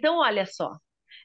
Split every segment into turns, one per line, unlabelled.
Então, olha só,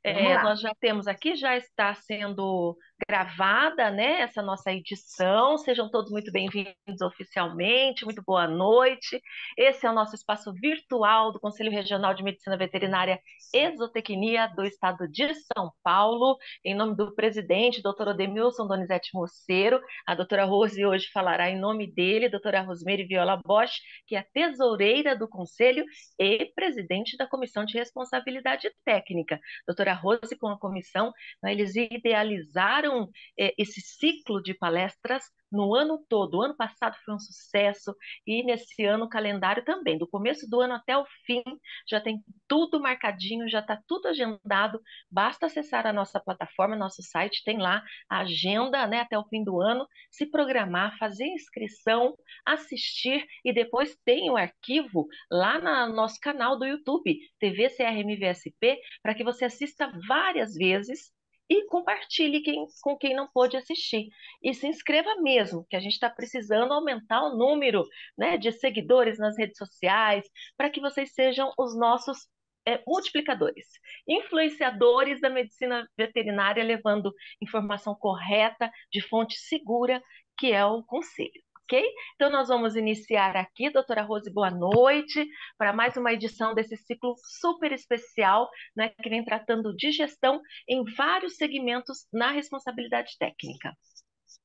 é, nós já temos aqui, já está sendo gravada, né, essa nossa edição. Sejam todos muito bem-vindos oficialmente, muito boa noite. Esse é o nosso espaço virtual do Conselho Regional de Medicina Veterinária Exotecnia do Estado de São Paulo, em nome do presidente, doutor Odemilson Donizete Moceiro. A doutora Rose hoje falará em nome dele, doutora Rosemary Viola Bosch, que é tesoureira do Conselho e presidente da Comissão de Responsabilidade Técnica. Doutora Rose, com a comissão, né, eles idealizaram continuaram é, eh, esse ciclo de palestras no ano todo. O ano passado foi um sucesso e nesse ano o calendário também. Do começo do ano até o fim, já tem tudo marcadinho, já está tudo agendado. Basta acessar a nossa plataforma, nosso site, tem lá a agenda né, até o fim do ano, se programar, fazer inscrição, assistir e depois tem o arquivo lá no nosso canal do YouTube, TV CRMVSP, para que você assista várias vezes e compartilhe quem, com quem não pôde assistir. E se inscreva mesmo, que a gente está precisando aumentar o número né, de seguidores nas redes sociais, para que vocês sejam os nossos é, multiplicadores, influenciadores da medicina veterinária, levando informação correta, de fonte segura, que é o conselho ok? Então, nós vamos iniciar aqui, doutora Rose, boa noite, para mais uma edição desse ciclo super especial, né, que vem tratando de gestão em vários segmentos na responsabilidade técnica.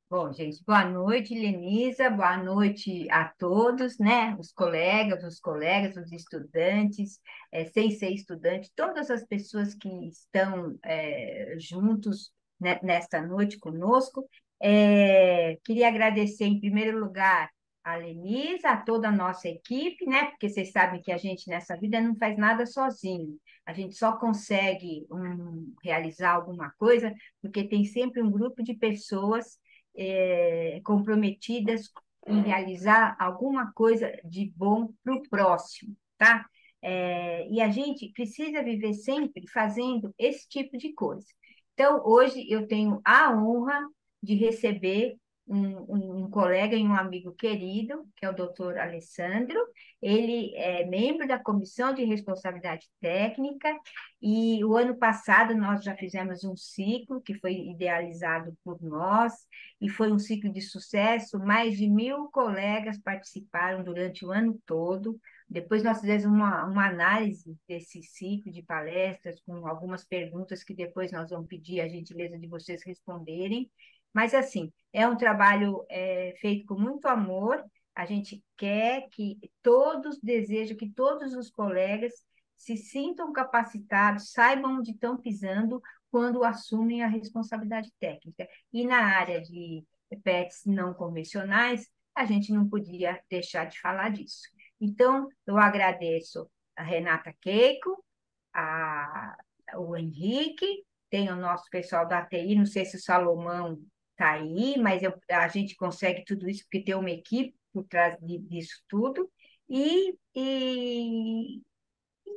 Bom, gente, boa noite, Lenisa, boa noite a todos, né? Os colegas, os colegas, os estudantes, é, sem ser estudante, todas as pessoas que estão é, juntos né, nesta noite conosco. É, queria agradecer, em primeiro lugar, a Lenisa, a toda a nossa equipe, né? Porque vocês sabem que a gente nessa vida não faz nada sozinho. A gente só consegue um, realizar alguma coisa porque tem sempre um grupo de pessoas é, comprometidas em realizar alguma coisa de bom para o próximo, tá? É, e a gente precisa viver sempre fazendo esse tipo de coisa. Então, hoje eu tenho a honra de receber um, um, colega e um amigo querido, que é o doutor Alessandro. Ele é membro da Comissão de Responsabilidade Técnica e o ano passado nós já fizemos um ciclo que foi idealizado por nós e foi um ciclo de sucesso. Mais de mil colegas participaram durante o ano todo. Depois nós fizemos uma, uma análise desse ciclo de palestras com algumas perguntas que depois nós vamos pedir a gentileza de vocês responderem. Mas, assim, é um trabalho é, feito com muito amor. A gente quer que todos, desejo que todos os colegas se sintam capacitados, saibam onde estão pisando quando assumem a responsabilidade técnica. E na área de pets não convencionais, a gente não podia deixar de falar disso. Então, eu agradeço a Renata Keiko, a, o Henrique, tem o nosso pessoal da TI, não sei se o Salomão está aí, mas eu, a gente consegue tudo isso porque tem uma equipe por trás disso tudo. E, e,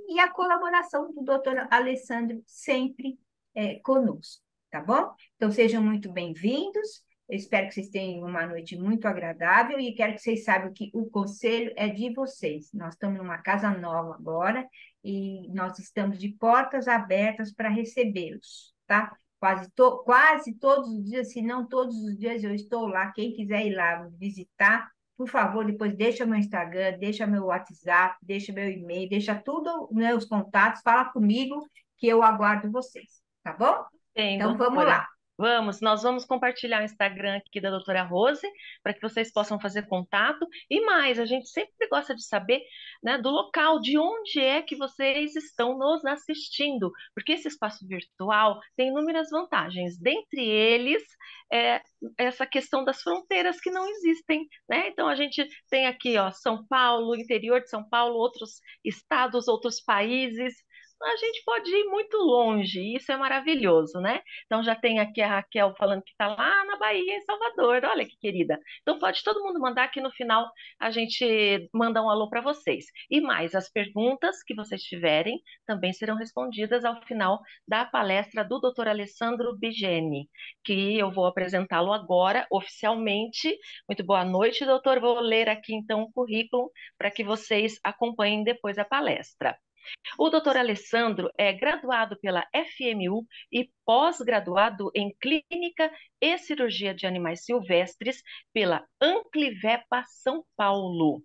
e a colaboração do doutor Alessandro sempre é, conosco, tá bom? Então, sejam muito bem-vindos. espero que vocês tenham uma noite muito agradável e quero que vocês saibam que o conselho é de vocês. Nós estamos numa casa nova agora e nós estamos de portas abertas para recebê-los, tá? quase, to, quase todos os dias, se não todos os dias eu estou lá. Quem quiser ir lá visitar, por favor, depois deixa meu Instagram, deixa meu WhatsApp, deixa meu e-mail, deixa tudo, né, os contatos, fala comigo que eu aguardo vocês, tá bom? Entendo. Então vamos lá. Vamos, nós vamos compartilhar
o Instagram aqui da doutora Rose, para que vocês possam fazer contato. E mais, a gente sempre gosta de saber né, do local, de onde é que vocês estão nos assistindo, porque esse espaço virtual tem inúmeras vantagens, dentre eles, é, essa questão das fronteiras que não existem. Né? Então, a gente tem aqui ó, São Paulo, interior de São Paulo, outros estados, outros países a gente pode ir muito longe, e isso é maravilhoso, né? Então já tem aqui a Raquel falando que está lá na Bahia, em Salvador, olha que querida. Então pode todo mundo mandar aqui no final a gente manda um alô para vocês. E mais, as perguntas que vocês tiverem também serão respondidas ao final da palestra do Dr. Alessandro Bigeni, que eu vou apresentá-lo agora oficialmente. Muito boa noite, doutor. Vou ler aqui então o currículo para que vocês acompanhem depois a palestra. O doutor Alessandro é graduado pela FMU e pós-graduado em Clínica e Cirurgia de Animais Silvestres pela Anclivepa São Paulo.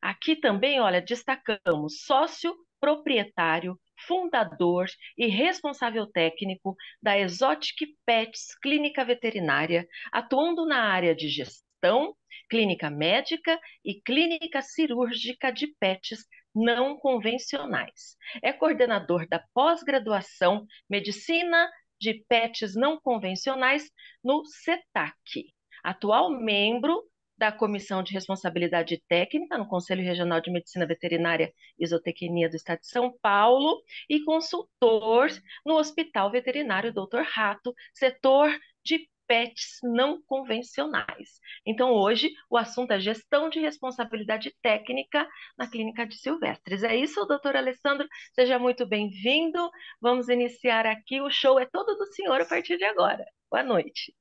Aqui também, olha, destacamos sócio proprietário, fundador e responsável técnico da Exotic Pets Clínica Veterinária, atuando na área de gestão, clínica médica e clínica cirúrgica de pets não convencionais. É coordenador da pós-graduação Medicina de PETs não convencionais no CETAC, atual membro da Comissão de Responsabilidade Técnica no Conselho Regional de Medicina Veterinária e Isotecnia do Estado de São Paulo e consultor no Hospital Veterinário Dr. Rato, setor de PETs não convencionais. Então, hoje, o assunto é gestão de responsabilidade técnica na Clínica de Silvestres. É isso, doutor Alessandro, seja muito bem-vindo. Vamos iniciar aqui, o show é todo do senhor a partir de agora. Boa noite.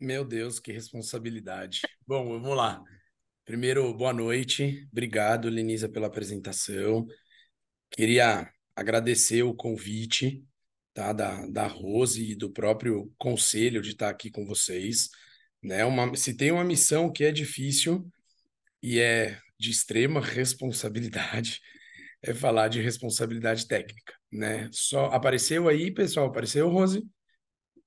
Meu Deus, que responsabilidade. Bom, vamos lá. Primeiro, boa noite. Obrigado, Lenisa, pela apresentação. Queria agradecer o convite tá? Da, da Rose e do próprio conselho de estar tá aqui com vocês. Né? Uma, se tem uma missão que é difícil e é de extrema responsabilidade, é falar de responsabilidade técnica, né? Só apareceu aí, pessoal, apareceu, Rose?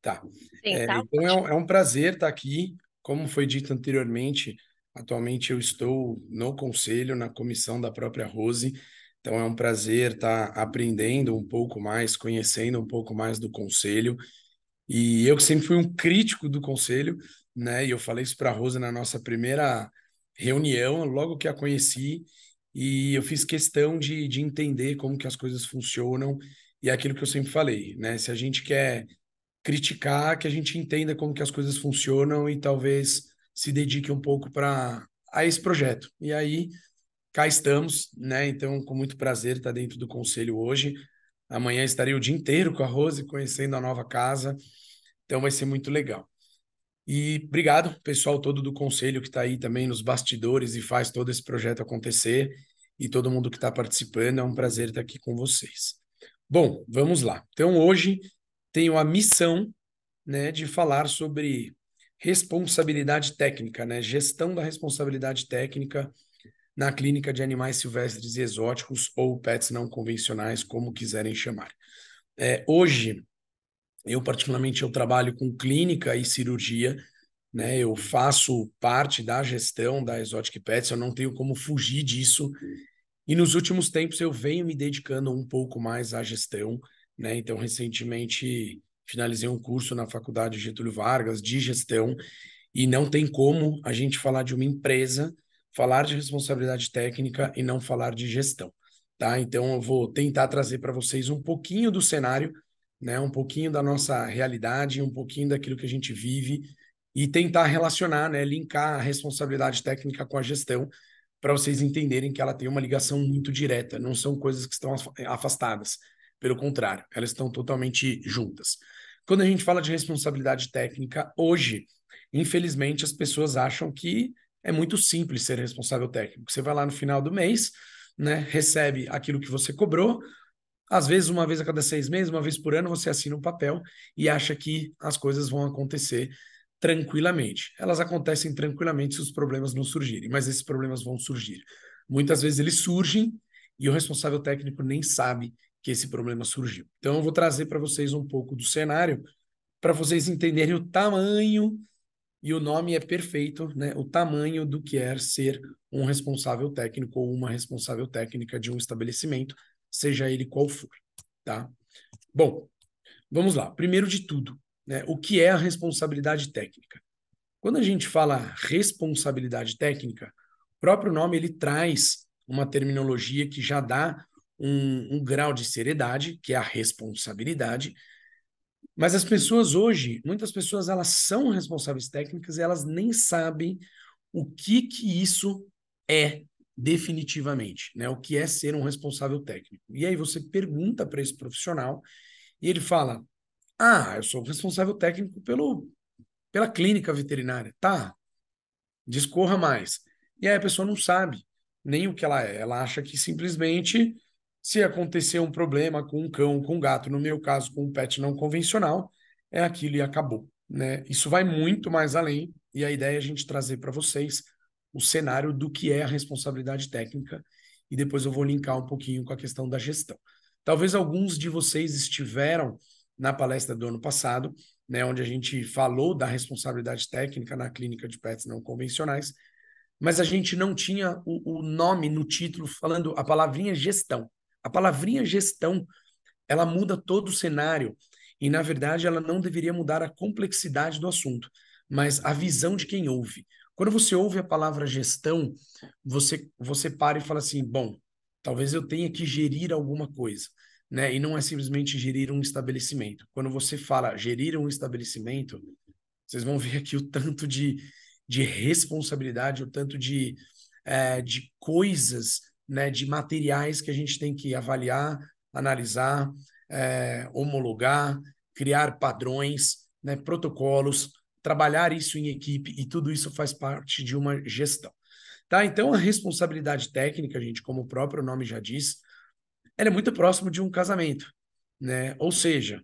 Tá.
Sim, é, tá então
é um, é um prazer estar tá aqui. Como foi dito anteriormente, atualmente eu estou no conselho, na comissão da própria Rose, então é um prazer estar aprendendo um pouco mais, conhecendo um pouco mais do conselho. E eu que sempre fui um crítico do conselho, né? E eu falei isso para a Rosa na nossa primeira reunião, logo que a conheci, e eu fiz questão de, de entender como que as coisas funcionam e é aquilo que eu sempre falei, né? Se a gente quer criticar, que a gente entenda como que as coisas funcionam e talvez se dedique um pouco para a esse projeto. E aí cá estamos, né? Então, com muito prazer estar dentro do conselho hoje. Amanhã estarei o dia inteiro com a Rose, conhecendo a nova casa. Então, vai ser muito legal. E obrigado, pessoal todo do conselho que está aí também nos bastidores e faz todo esse projeto acontecer e todo mundo que está participando. É um prazer estar aqui com vocês. Bom, vamos lá. Então, hoje tenho a missão né, de falar sobre responsabilidade técnica, né, gestão da responsabilidade técnica na clínica de animais silvestres e exóticos ou pets não convencionais, como quiserem chamar. É, hoje, eu particularmente eu trabalho com clínica e cirurgia, né? Eu faço parte da gestão da Exotic Pets, eu não tenho como fugir disso. E nos últimos tempos eu venho me dedicando um pouco mais à gestão, né? Então, recentemente finalizei um curso na Faculdade Getúlio Vargas de gestão e não tem como a gente falar de uma empresa falar de responsabilidade técnica e não falar de gestão, tá? Então eu vou tentar trazer para vocês um pouquinho do cenário, né, um pouquinho da nossa realidade, um pouquinho daquilo que a gente vive e tentar relacionar, né, linkar a responsabilidade técnica com a gestão para vocês entenderem que ela tem uma ligação muito direta, não são coisas que estão afastadas, pelo contrário, elas estão totalmente juntas. Quando a gente fala de responsabilidade técnica hoje, infelizmente as pessoas acham que é muito simples ser responsável técnico. Você vai lá no final do mês, né, recebe aquilo que você cobrou. Às vezes, uma vez a cada seis meses, uma vez por ano, você assina um papel e acha que as coisas vão acontecer tranquilamente. Elas acontecem tranquilamente se os problemas não surgirem, mas esses problemas vão surgir. Muitas vezes eles surgem e o responsável técnico nem sabe que esse problema surgiu. Então, eu vou trazer para vocês um pouco do cenário para vocês entenderem o tamanho e o nome é perfeito, né? O tamanho do que é ser um responsável técnico ou uma responsável técnica de um estabelecimento, seja ele qual for, tá? Bom, vamos lá. Primeiro de tudo, né? O que é a responsabilidade técnica? Quando a gente fala responsabilidade técnica, o próprio nome ele traz uma terminologia que já dá um, um grau de seriedade, que é a responsabilidade, mas as pessoas hoje, muitas pessoas, elas são responsáveis técnicas e elas nem sabem o que que isso é definitivamente, né? O que é ser um responsável técnico. E aí você pergunta para esse profissional e ele fala: "Ah, eu sou responsável técnico pelo pela clínica veterinária". Tá? Discorra mais. E aí a pessoa não sabe nem o que ela é. Ela acha que simplesmente se acontecer um problema com um cão, com um gato, no meu caso, com um pet não convencional, é aquilo e acabou. Né? Isso vai muito mais além, e a ideia é a gente trazer para vocês o cenário do que é a responsabilidade técnica, e depois eu vou linkar um pouquinho com a questão da gestão. Talvez alguns de vocês estiveram na palestra do ano passado, né, onde a gente falou da responsabilidade técnica na clínica de pets não convencionais, mas a gente não tinha o, o nome no título falando a palavrinha gestão. A palavrinha gestão, ela muda todo o cenário e, na verdade, ela não deveria mudar a complexidade do assunto, mas a visão de quem ouve. Quando você ouve a palavra gestão, você, você para e fala assim: bom, talvez eu tenha que gerir alguma coisa. Né? E não é simplesmente gerir um estabelecimento. Quando você fala gerir um estabelecimento, vocês vão ver aqui o tanto de, de responsabilidade, o tanto de, é, de coisas né, de materiais que a gente tem que avaliar, analisar, é, homologar, criar padrões, né, protocolos, trabalhar isso em equipe e tudo isso faz parte de uma gestão. Tá? Então, a responsabilidade técnica, gente, como o próprio nome já diz, ela é muito próximo de um casamento. Né? Ou seja,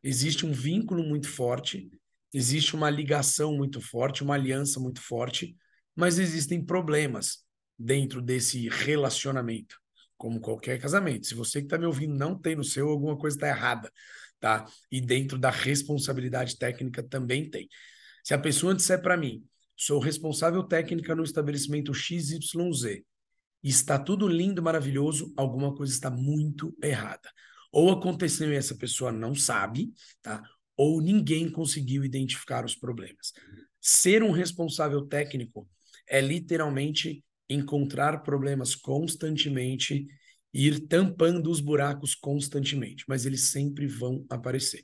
existe um vínculo muito forte, existe uma ligação muito forte, uma aliança muito forte, mas existem problemas dentro desse relacionamento, como qualquer casamento. Se você que está me ouvindo não tem no seu, alguma coisa está errada, tá? E dentro da responsabilidade técnica também tem. Se a pessoa disser para mim, sou responsável técnica no estabelecimento XYZ, e está tudo lindo, maravilhoso, alguma coisa está muito errada. Ou aconteceu e essa pessoa não sabe, tá? Ou ninguém conseguiu identificar os problemas. Ser um responsável técnico é literalmente encontrar problemas constantemente ir tampando os buracos constantemente, mas eles sempre vão aparecer,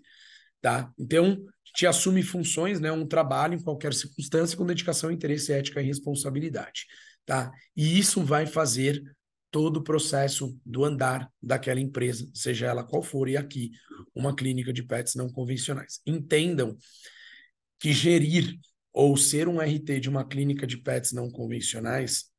tá? Então, te assume funções, né, um trabalho em qualquer circunstância com dedicação, interesse, ética e responsabilidade, tá? E isso vai fazer todo o processo do andar daquela empresa, seja ela qual for, e aqui uma clínica de pets não convencionais. Entendam que gerir ou ser um RT de uma clínica de pets não convencionais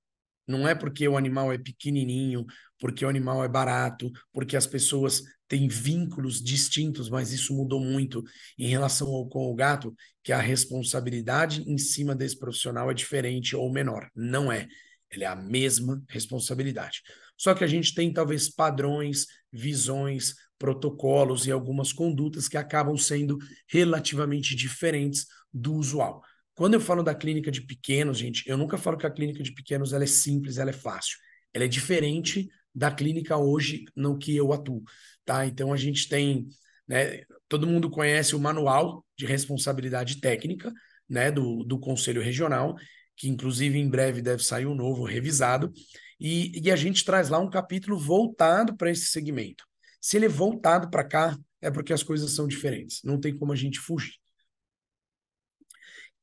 não é porque o animal é pequenininho, porque o animal é barato, porque as pessoas têm vínculos distintos, mas isso mudou muito em relação ao com o gato, que a responsabilidade em cima desse profissional é diferente ou menor. Não é. Ele é a mesma responsabilidade. Só que a gente tem talvez padrões, visões, protocolos e algumas condutas que acabam sendo relativamente diferentes do usual. Quando eu falo da clínica de pequenos, gente, eu nunca falo que a clínica de pequenos ela é simples, ela é fácil. Ela é diferente da clínica hoje no que eu atuo, tá? Então a gente tem, né, todo mundo conhece o manual de responsabilidade técnica, né, do, do Conselho Regional, que inclusive em breve deve sair um novo revisado, e, e a gente traz lá um capítulo voltado para esse segmento. Se ele é voltado para cá, é porque as coisas são diferentes, não tem como a gente fugir.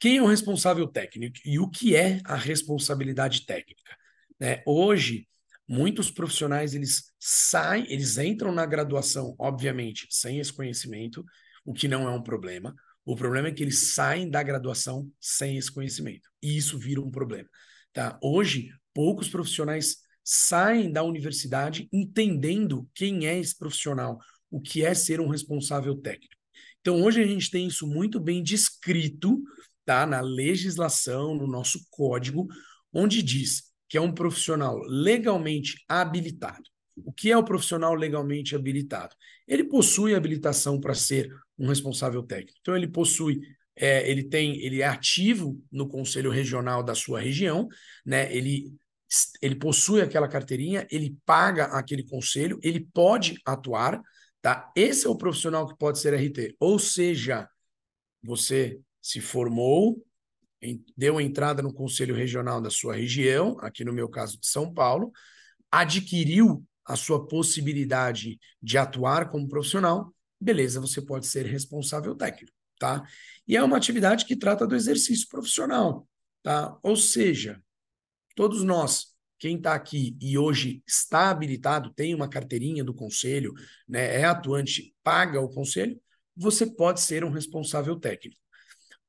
Quem é o responsável técnico e o que é a responsabilidade técnica? Né? Hoje, muitos profissionais eles saem, eles entram na graduação, obviamente, sem esse conhecimento, o que não é um problema. O problema é que eles saem da graduação sem esse conhecimento. E isso vira um problema. Tá? Hoje, poucos profissionais saem da universidade entendendo quem é esse profissional, o que é ser um responsável técnico. Então, hoje a gente tem isso muito bem descrito está na legislação, no nosso código, onde diz que é um profissional legalmente habilitado. O que é o profissional legalmente habilitado? Ele possui habilitação para ser um responsável técnico. Então ele possui, é, ele tem, ele é ativo no conselho regional da sua região, né? Ele ele possui aquela carteirinha, ele paga aquele conselho, ele pode atuar, tá? Esse é o profissional que pode ser RT. Ou seja, você se formou, deu entrada no Conselho Regional da sua região, aqui no meu caso de São Paulo, adquiriu a sua possibilidade de atuar como profissional, beleza, você pode ser responsável técnico, tá? E é uma atividade que trata do exercício profissional, tá? Ou seja, todos nós quem está aqui e hoje está habilitado, tem uma carteirinha do conselho, né, é atuante, paga o conselho, você pode ser um responsável técnico.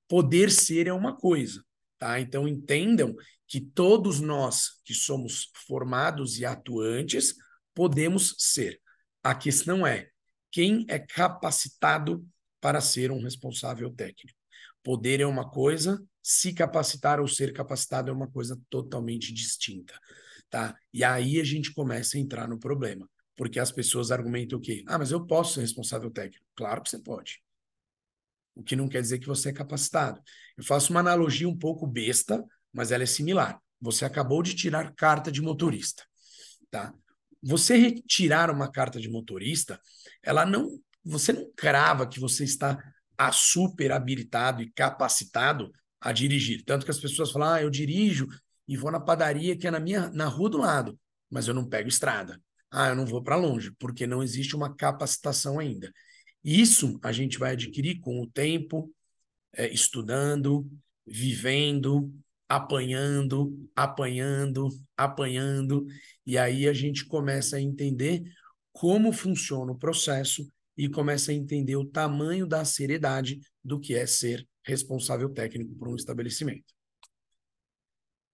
Poder ser é uma coisa, tá? Então entendam que todos nós que somos formados e atuantes podemos ser. A questão é quem é capacitado para ser um responsável técnico. Poder é uma coisa, se capacitar ou ser capacitado é uma coisa totalmente distinta, tá? E aí a gente começa a entrar no problema, porque as pessoas argumentam o quê? Ah, mas eu posso ser responsável técnico. Claro que você pode o que não quer dizer que você é capacitado. Eu faço uma analogia um pouco besta, mas ela é similar. Você acabou de tirar carta de motorista, tá? Você retirar uma carta de motorista, ela não, você não crava que você está a super habilitado e capacitado a dirigir. Tanto que as pessoas falam: "Ah, eu dirijo e vou na padaria que é na minha na rua do lado, mas eu não pego estrada. Ah, eu não vou para longe, porque não existe uma capacitação ainda. Isso a gente vai adquirir com o tempo, é, estudando, vivendo, apanhando, apanhando, apanhando, e aí a gente começa a entender como funciona o processo e começa a entender o tamanho da seriedade do que é ser responsável técnico por um estabelecimento.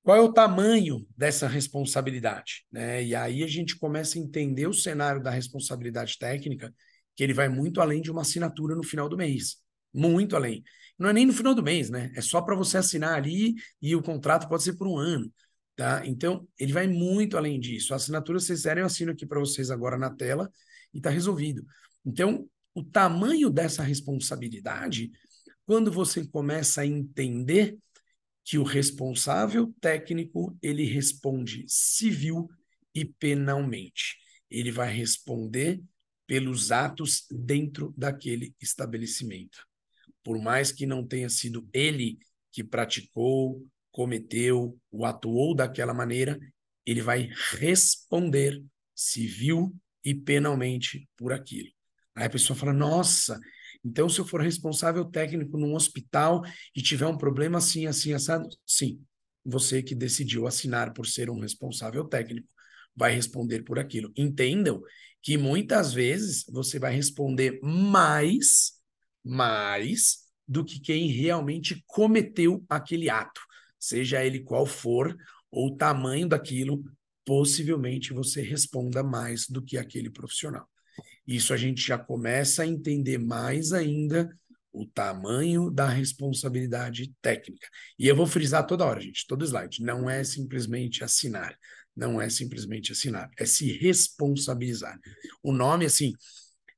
Qual é o tamanho dessa responsabilidade? Né? E aí a gente começa a entender o cenário da responsabilidade técnica que ele vai muito além de uma assinatura no final do mês. Muito além. Não é nem no final do mês, né? É só para você assinar ali e o contrato pode ser por um ano. Tá? Então, ele vai muito além disso. A assinatura, vocês quiserem, eu assino aqui para vocês agora na tela e está resolvido. Então, o tamanho dessa responsabilidade, quando você começa a entender que o responsável técnico, ele responde civil e penalmente. Ele vai responder pelos atos dentro daquele estabelecimento. Por mais que não tenha sido ele que praticou, cometeu ou atuou daquela maneira, ele vai responder civil e penalmente por aquilo. Aí a pessoa fala: nossa, então se eu for responsável técnico num hospital e tiver um problema assim, assim, assado, sim, você que decidiu assinar por ser um responsável técnico vai responder por aquilo. Entendam que muitas vezes você vai responder mais, mais do que quem realmente cometeu aquele ato, seja ele qual for, ou o tamanho daquilo, possivelmente você responda mais do que aquele profissional. Isso a gente já começa a entender mais ainda o tamanho da responsabilidade técnica. E eu vou frisar toda hora, gente, todo slide. Não é simplesmente assinar. Não é simplesmente assinar, é se responsabilizar. O nome, assim,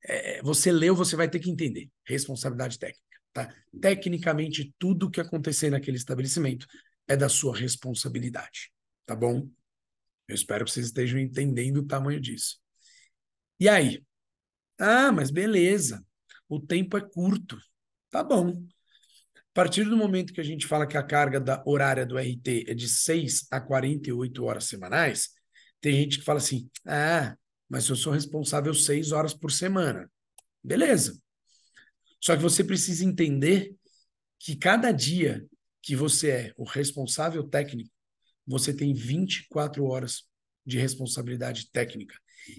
é, você leu, você vai ter que entender. Responsabilidade técnica. Tá? Tecnicamente, tudo que acontecer naquele estabelecimento é da sua responsabilidade. Tá bom? Eu espero que vocês estejam entendendo o tamanho disso. E aí? Ah, mas beleza. O tempo é curto. Tá bom. A partir do momento que a gente fala que a carga da horária do RT é de 6 a 48 horas semanais, tem gente que fala assim: ah, mas eu sou responsável 6 horas por semana. Beleza. Só que você precisa entender que cada dia que você é o responsável técnico, você tem 24 horas de responsabilidade técnica,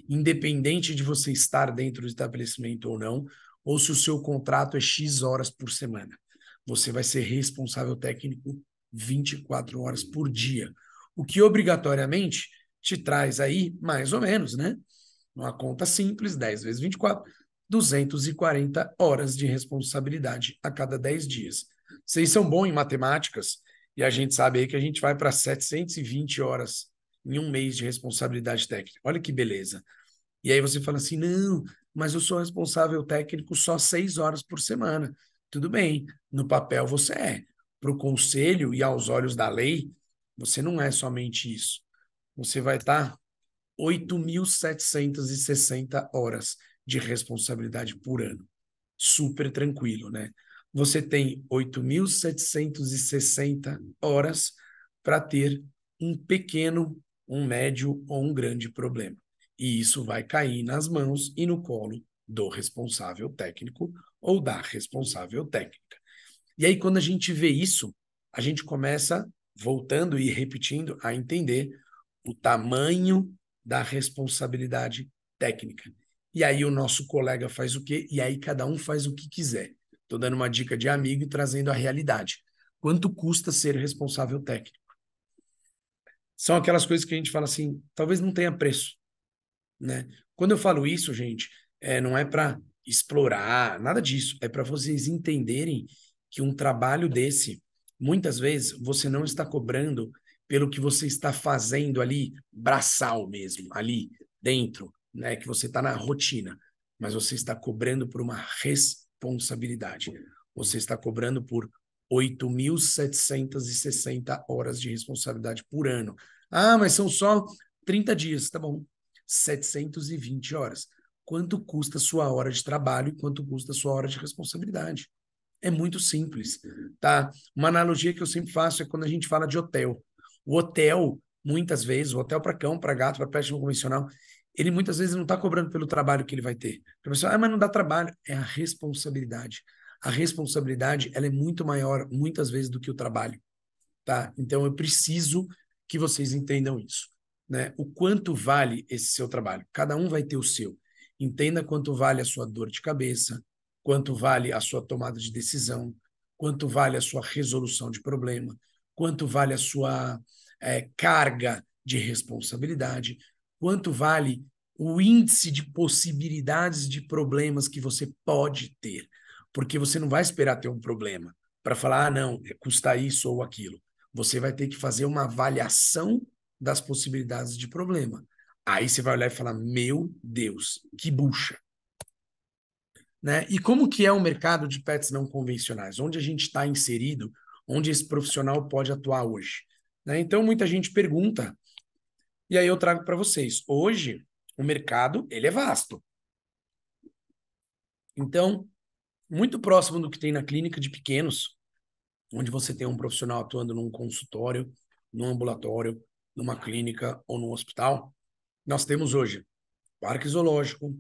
independente de você estar dentro do estabelecimento ou não, ou se o seu contrato é X horas por semana você vai ser responsável técnico 24 horas por dia, o que obrigatoriamente te traz aí mais ou menos, né? Uma conta simples, 10 vezes 24, 240 horas de responsabilidade a cada 10 dias. Vocês são bons em matemáticas e a gente sabe aí que a gente vai para 720 horas em um mês de responsabilidade técnica. Olha que beleza. E aí você fala assim: não, mas eu sou responsável técnico só seis horas por semana. Tudo bem, no papel você é. Para o conselho e aos olhos da lei, você não é somente isso. Você vai estar tá 8.760 horas de responsabilidade por ano. Super tranquilo, né? Você tem 8.760 horas para ter um pequeno, um médio ou um grande problema. E isso vai cair nas mãos e no colo do responsável técnico ou da responsável técnica. E aí, quando a gente vê isso, a gente começa, voltando e repetindo, a entender o tamanho da responsabilidade técnica. E aí o nosso colega faz o quê? E aí cada um faz o que quiser. Estou dando uma dica de amigo e trazendo a realidade. Quanto custa ser responsável técnico? São aquelas coisas que a gente fala assim, talvez não tenha preço. Né? Quando eu falo isso, gente, é, não é para explorar, nada disso. É para vocês entenderem que um trabalho desse, muitas vezes, você não está cobrando pelo que você está fazendo ali, braçal mesmo, ali dentro, né? Que você está na rotina, mas você está cobrando por uma responsabilidade. Você está cobrando por 8.760 horas de responsabilidade por ano. Ah, mas são só 30 dias, tá bom. 720 horas quanto custa sua hora de trabalho e quanto custa sua hora de responsabilidade. É muito simples, tá? Uma analogia que eu sempre faço é quando a gente fala de hotel. O hotel, muitas vezes, o hotel para cão, para gato, para péssimo convencional, ele muitas vezes não está cobrando pelo trabalho que ele vai ter. A pessoa, ah, mas não dá trabalho. É a responsabilidade. A responsabilidade, ela é muito maior, muitas vezes, do que o trabalho, tá? Então, eu preciso que vocês entendam isso, né? O quanto vale esse seu trabalho. Cada um vai ter o seu. Entenda quanto vale a sua dor de cabeça, quanto vale a sua tomada de decisão, quanto vale a sua resolução de problema, quanto vale a sua é, carga de responsabilidade, quanto vale o índice de possibilidades de problemas que você pode ter. Porque você não vai esperar ter um problema para falar, ah, não, é, custa isso ou aquilo. Você vai ter que fazer uma avaliação das possibilidades de problema. Aí você vai olhar e falar: meu Deus, que bucha. Né? E como que é o mercado de pets não convencionais? Onde a gente está inserido? Onde esse profissional pode atuar hoje? Né? Então muita gente pergunta e aí eu trago para vocês. Hoje o mercado ele é vasto. Então muito próximo do que tem na clínica de pequenos, onde você tem um profissional atuando num consultório, num ambulatório, numa clínica ou num hospital, nós temos hoje parque zoológico,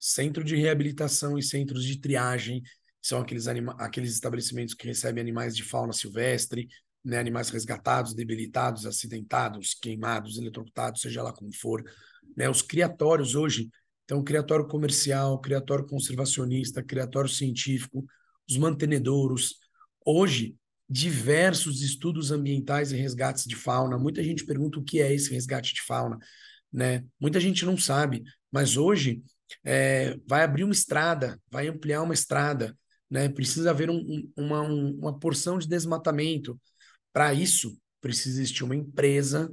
centro de reabilitação e centros de triagem, que são aqueles, anima aqueles estabelecimentos que recebem animais de fauna silvestre, né, animais resgatados, debilitados, acidentados, queimados, eletrocutados, seja lá como for. Né, os criatórios hoje, então, criatório comercial, criatório conservacionista, criatório científico, os mantenedouros. Hoje, diversos estudos ambientais e resgates de fauna. Muita gente pergunta o que é esse resgate de fauna né? Muita gente não sabe, mas hoje é, vai abrir uma estrada, vai ampliar uma estrada, né? Precisa haver um, uma, um, uma porção de desmatamento. Para isso, precisa existir uma empresa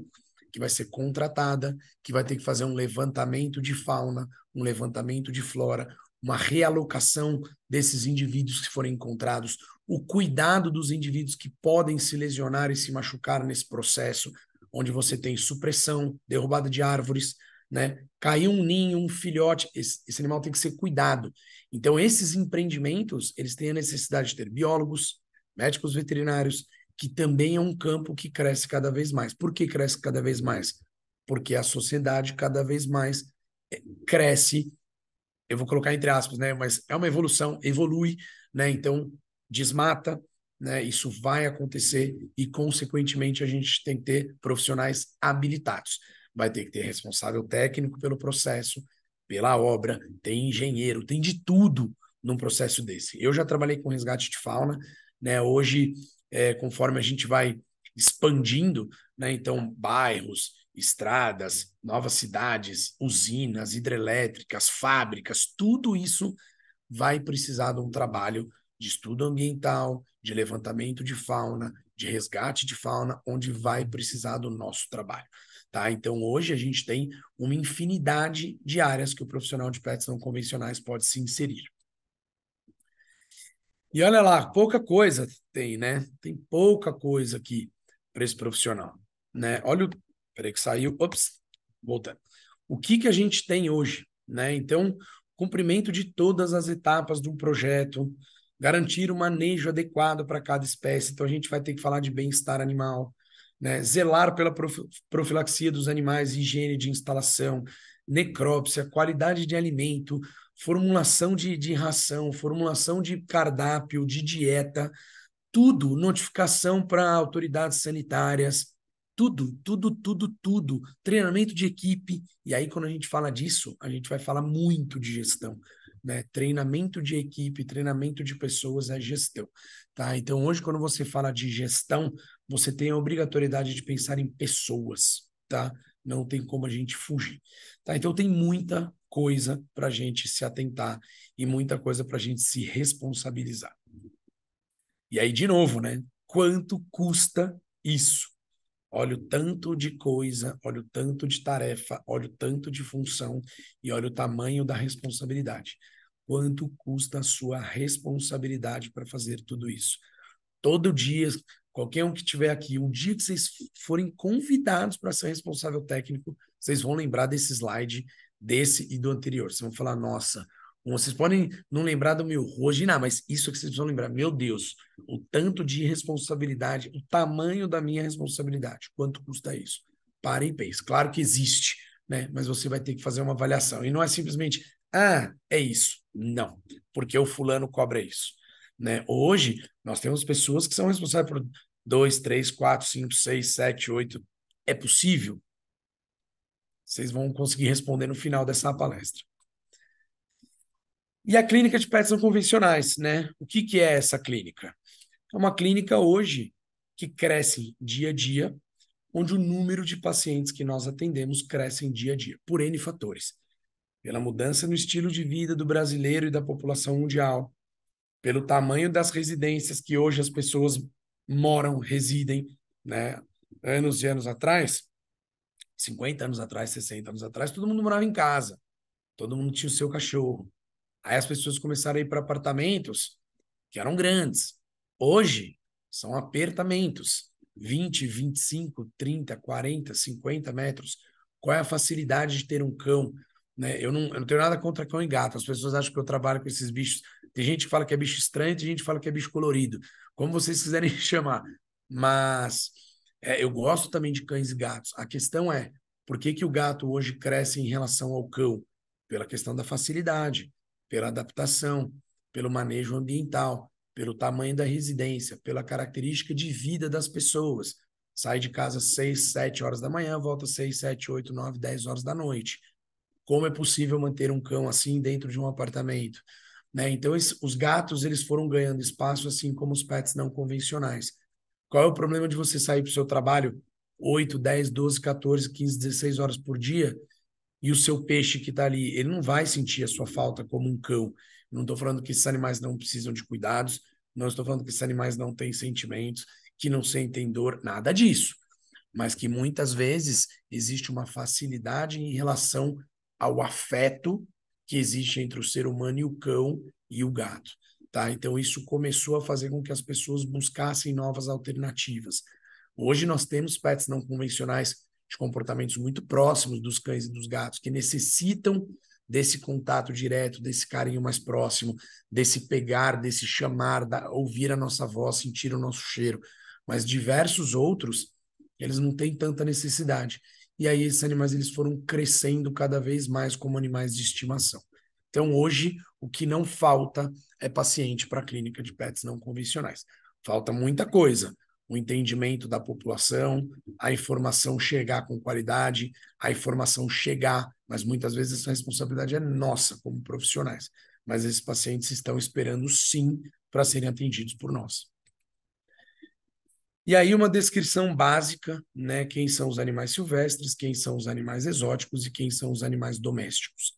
que vai ser contratada, que vai ter que fazer um levantamento de fauna, um levantamento de flora, uma realocação desses indivíduos que forem encontrados, o cuidado dos indivíduos que podem se lesionar e se machucar nesse processo, onde você tem supressão, derrubada de árvores, né? Caiu um ninho, um filhote, esse, esse, animal tem que ser cuidado. Então, esses empreendimentos, eles têm a necessidade de ter biólogos, médicos veterinários, que também é um campo que cresce cada vez mais. Por que cresce cada vez mais? Porque a sociedade cada vez mais eh, cresce, eu vou colocar entre aspas, né? Mas é uma evolução, evolui, né? Então, desmata, né? Isso vai acontecer e, consequentemente, a gente tem que ter profissionais habilitados. Vai ter que ter responsável técnico pelo processo, pela obra, tem engenheiro, tem de tudo num processo desse. Eu já trabalhei com resgate de fauna, né? Hoje, é, conforme a gente vai expandindo, né? Então, bairros, estradas, novas cidades, usinas, hidrelétricas, fábricas, tudo isso vai precisar de um trabalho de estudo ambiental, de levantamento de fauna, de resgate de fauna, onde vai precisar do nosso trabalho. Tá? Então, hoje a gente tem uma infinidade de áreas que o profissional de pets não convencionais pode se inserir. E olha lá, pouca coisa tem, né? Tem pouca coisa aqui para esse profissional, né? Olha o... Peraí que saiu... Ops, voltando. O que, que a gente tem hoje, né? Então, cumprimento de todas as etapas de um projeto, garantir o um manejo adequado para cada espécie. Então, a gente vai ter que falar de bem-estar animal, né? zelar pela profilaxia dos animais, higiene de instalação, necrópsia, qualidade de alimento, formulação de, de ração, formulação de cardápio, de dieta, tudo, notificação para autoridades sanitárias, tudo, tudo, tudo, tudo, treinamento de equipe. E aí, quando a gente fala disso, a gente vai falar muito de gestão né? Treinamento de equipe, treinamento de pessoas é gestão, tá? Então hoje quando você fala de gestão, você tem a obrigatoriedade de pensar em pessoas, tá? Não tem como a gente fugir, tá? Então tem muita coisa para a gente se atentar e muita coisa para a gente se responsabilizar. E aí de novo, né? Quanto custa isso? Olha o tanto de coisa, olha o tanto de tarefa, olha o tanto de função e olha o tamanho da responsabilidade quanto custa a sua responsabilidade para fazer tudo isso. Todo dia, qualquer um que estiver aqui, um dia que vocês forem convidados para ser responsável técnico, vocês vão lembrar desse slide, desse e do anterior. Vocês vão falar, nossa, vocês podem não lembrar do meu hoje, não, mas isso é que vocês vão lembrar. Meu Deus, o tanto de responsabilidade, o tamanho da minha responsabilidade, quanto custa isso? Para e pense. Claro que existe, né? Mas você vai ter que fazer uma avaliação. E não é simplesmente, ah, é isso. Não, porque o fulano cobra isso. Né? Hoje, nós temos pessoas que são responsáveis por 2, 3, 4, 5, 6, 7, 8. É possível? Vocês vão conseguir responder no final dessa palestra. E a clínica de pets não convencionais, né? O que, que é essa clínica? É uma clínica hoje que cresce dia a dia, onde o número de pacientes que nós atendemos cresce dia a dia, por N fatores pela mudança no estilo de vida do brasileiro e da população mundial, pelo tamanho das residências que hoje as pessoas moram, residem, né? Anos e anos atrás, 50 anos atrás, 60 anos atrás, todo mundo morava em casa, todo mundo tinha o seu cachorro. Aí as pessoas começaram a ir para apartamentos que eram grandes. Hoje são apertamentos, 20, 25, 30, 40, 50 metros. Qual é a facilidade de ter um cão? Né? Eu, não, eu não tenho nada contra cão e gato. As pessoas acham que eu trabalho com esses bichos. Tem gente que fala que é bicho estranho, tem gente que fala que é bicho colorido. Como vocês quiserem chamar. Mas é, eu gosto também de cães e gatos. A questão é, por que, que o gato hoje cresce em relação ao cão? Pela questão da facilidade, pela adaptação, pelo manejo ambiental, pelo tamanho da residência, pela característica de vida das pessoas. Sai de casa 6, 7 horas da manhã, volta 6, 7, 8, 9, 10 horas da noite como é possível manter um cão assim dentro de um apartamento. Né? Então, os gatos eles foram ganhando espaço, assim como os pets não convencionais. Qual é o problema de você sair para o seu trabalho 8, 10, 12, 14, 15, 16 horas por dia e o seu peixe que está ali, ele não vai sentir a sua falta como um cão. Não estou falando que esses animais não precisam de cuidados, não estou falando que esses animais não têm sentimentos, que não sentem dor, nada disso. Mas que muitas vezes existe uma facilidade em relação ao afeto que existe entre o ser humano e o cão e o gato. Tá? Então, isso começou a fazer com que as pessoas buscassem novas alternativas. Hoje, nós temos pets não convencionais de comportamentos muito próximos dos cães e dos gatos, que necessitam desse contato direto, desse carinho mais próximo, desse pegar, desse chamar, da, ouvir a nossa voz, sentir o nosso cheiro. Mas diversos outros, eles não têm tanta necessidade e aí esses animais eles foram crescendo cada vez mais como animais de estimação. Então hoje o que não falta é paciente para a clínica de pets não convencionais. Falta muita coisa, o entendimento da população, a informação chegar com qualidade, a informação chegar, mas muitas vezes essa responsabilidade é nossa como profissionais. Mas esses pacientes estão esperando sim para serem atendidos por nós. E aí uma descrição básica, né, quem são os animais silvestres, quem são os animais exóticos e quem são os animais domésticos.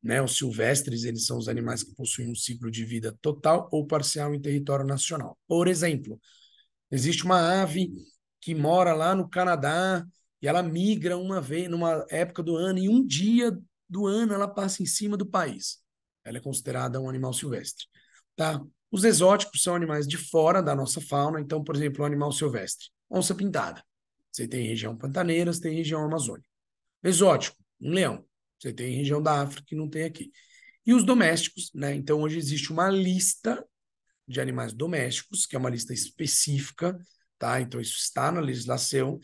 Né, os silvestres, eles são os animais que possuem um ciclo de vida total ou parcial em território nacional. Por exemplo, existe uma ave que mora lá no Canadá e ela migra uma vez numa época do ano e um dia do ano ela passa em cima do país. Ela é considerada um animal silvestre, tá? Os exóticos são animais de fora da nossa fauna, então, por exemplo, o animal silvestre, onça pintada. Você tem região pantaneira, você tem região amazônica. Exótico, um leão. Você tem região da África que não tem aqui. E os domésticos, né? Então, hoje existe uma lista de animais domésticos, que é uma lista específica, tá? Então, isso está na legislação,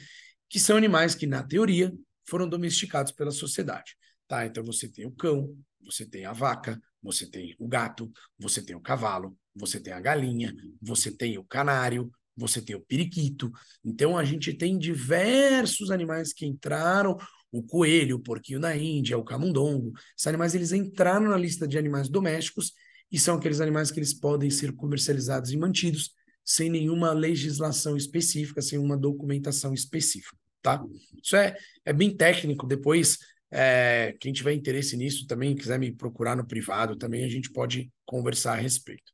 que são animais que, na teoria, foram domesticados pela sociedade, tá? Então, você tem o cão, você tem a vaca, você tem o gato, você tem o cavalo, você tem a galinha, você tem o canário, você tem o periquito. Então a gente tem diversos animais que entraram, o coelho, o porquinho da Índia, o camundongo. Esses animais eles entraram na lista de animais domésticos e são aqueles animais que eles podem ser comercializados e mantidos sem nenhuma legislação específica, sem uma documentação específica, tá? Isso é, é bem técnico, depois é, quem tiver interesse nisso também, quiser me procurar no privado também, a gente pode conversar a respeito.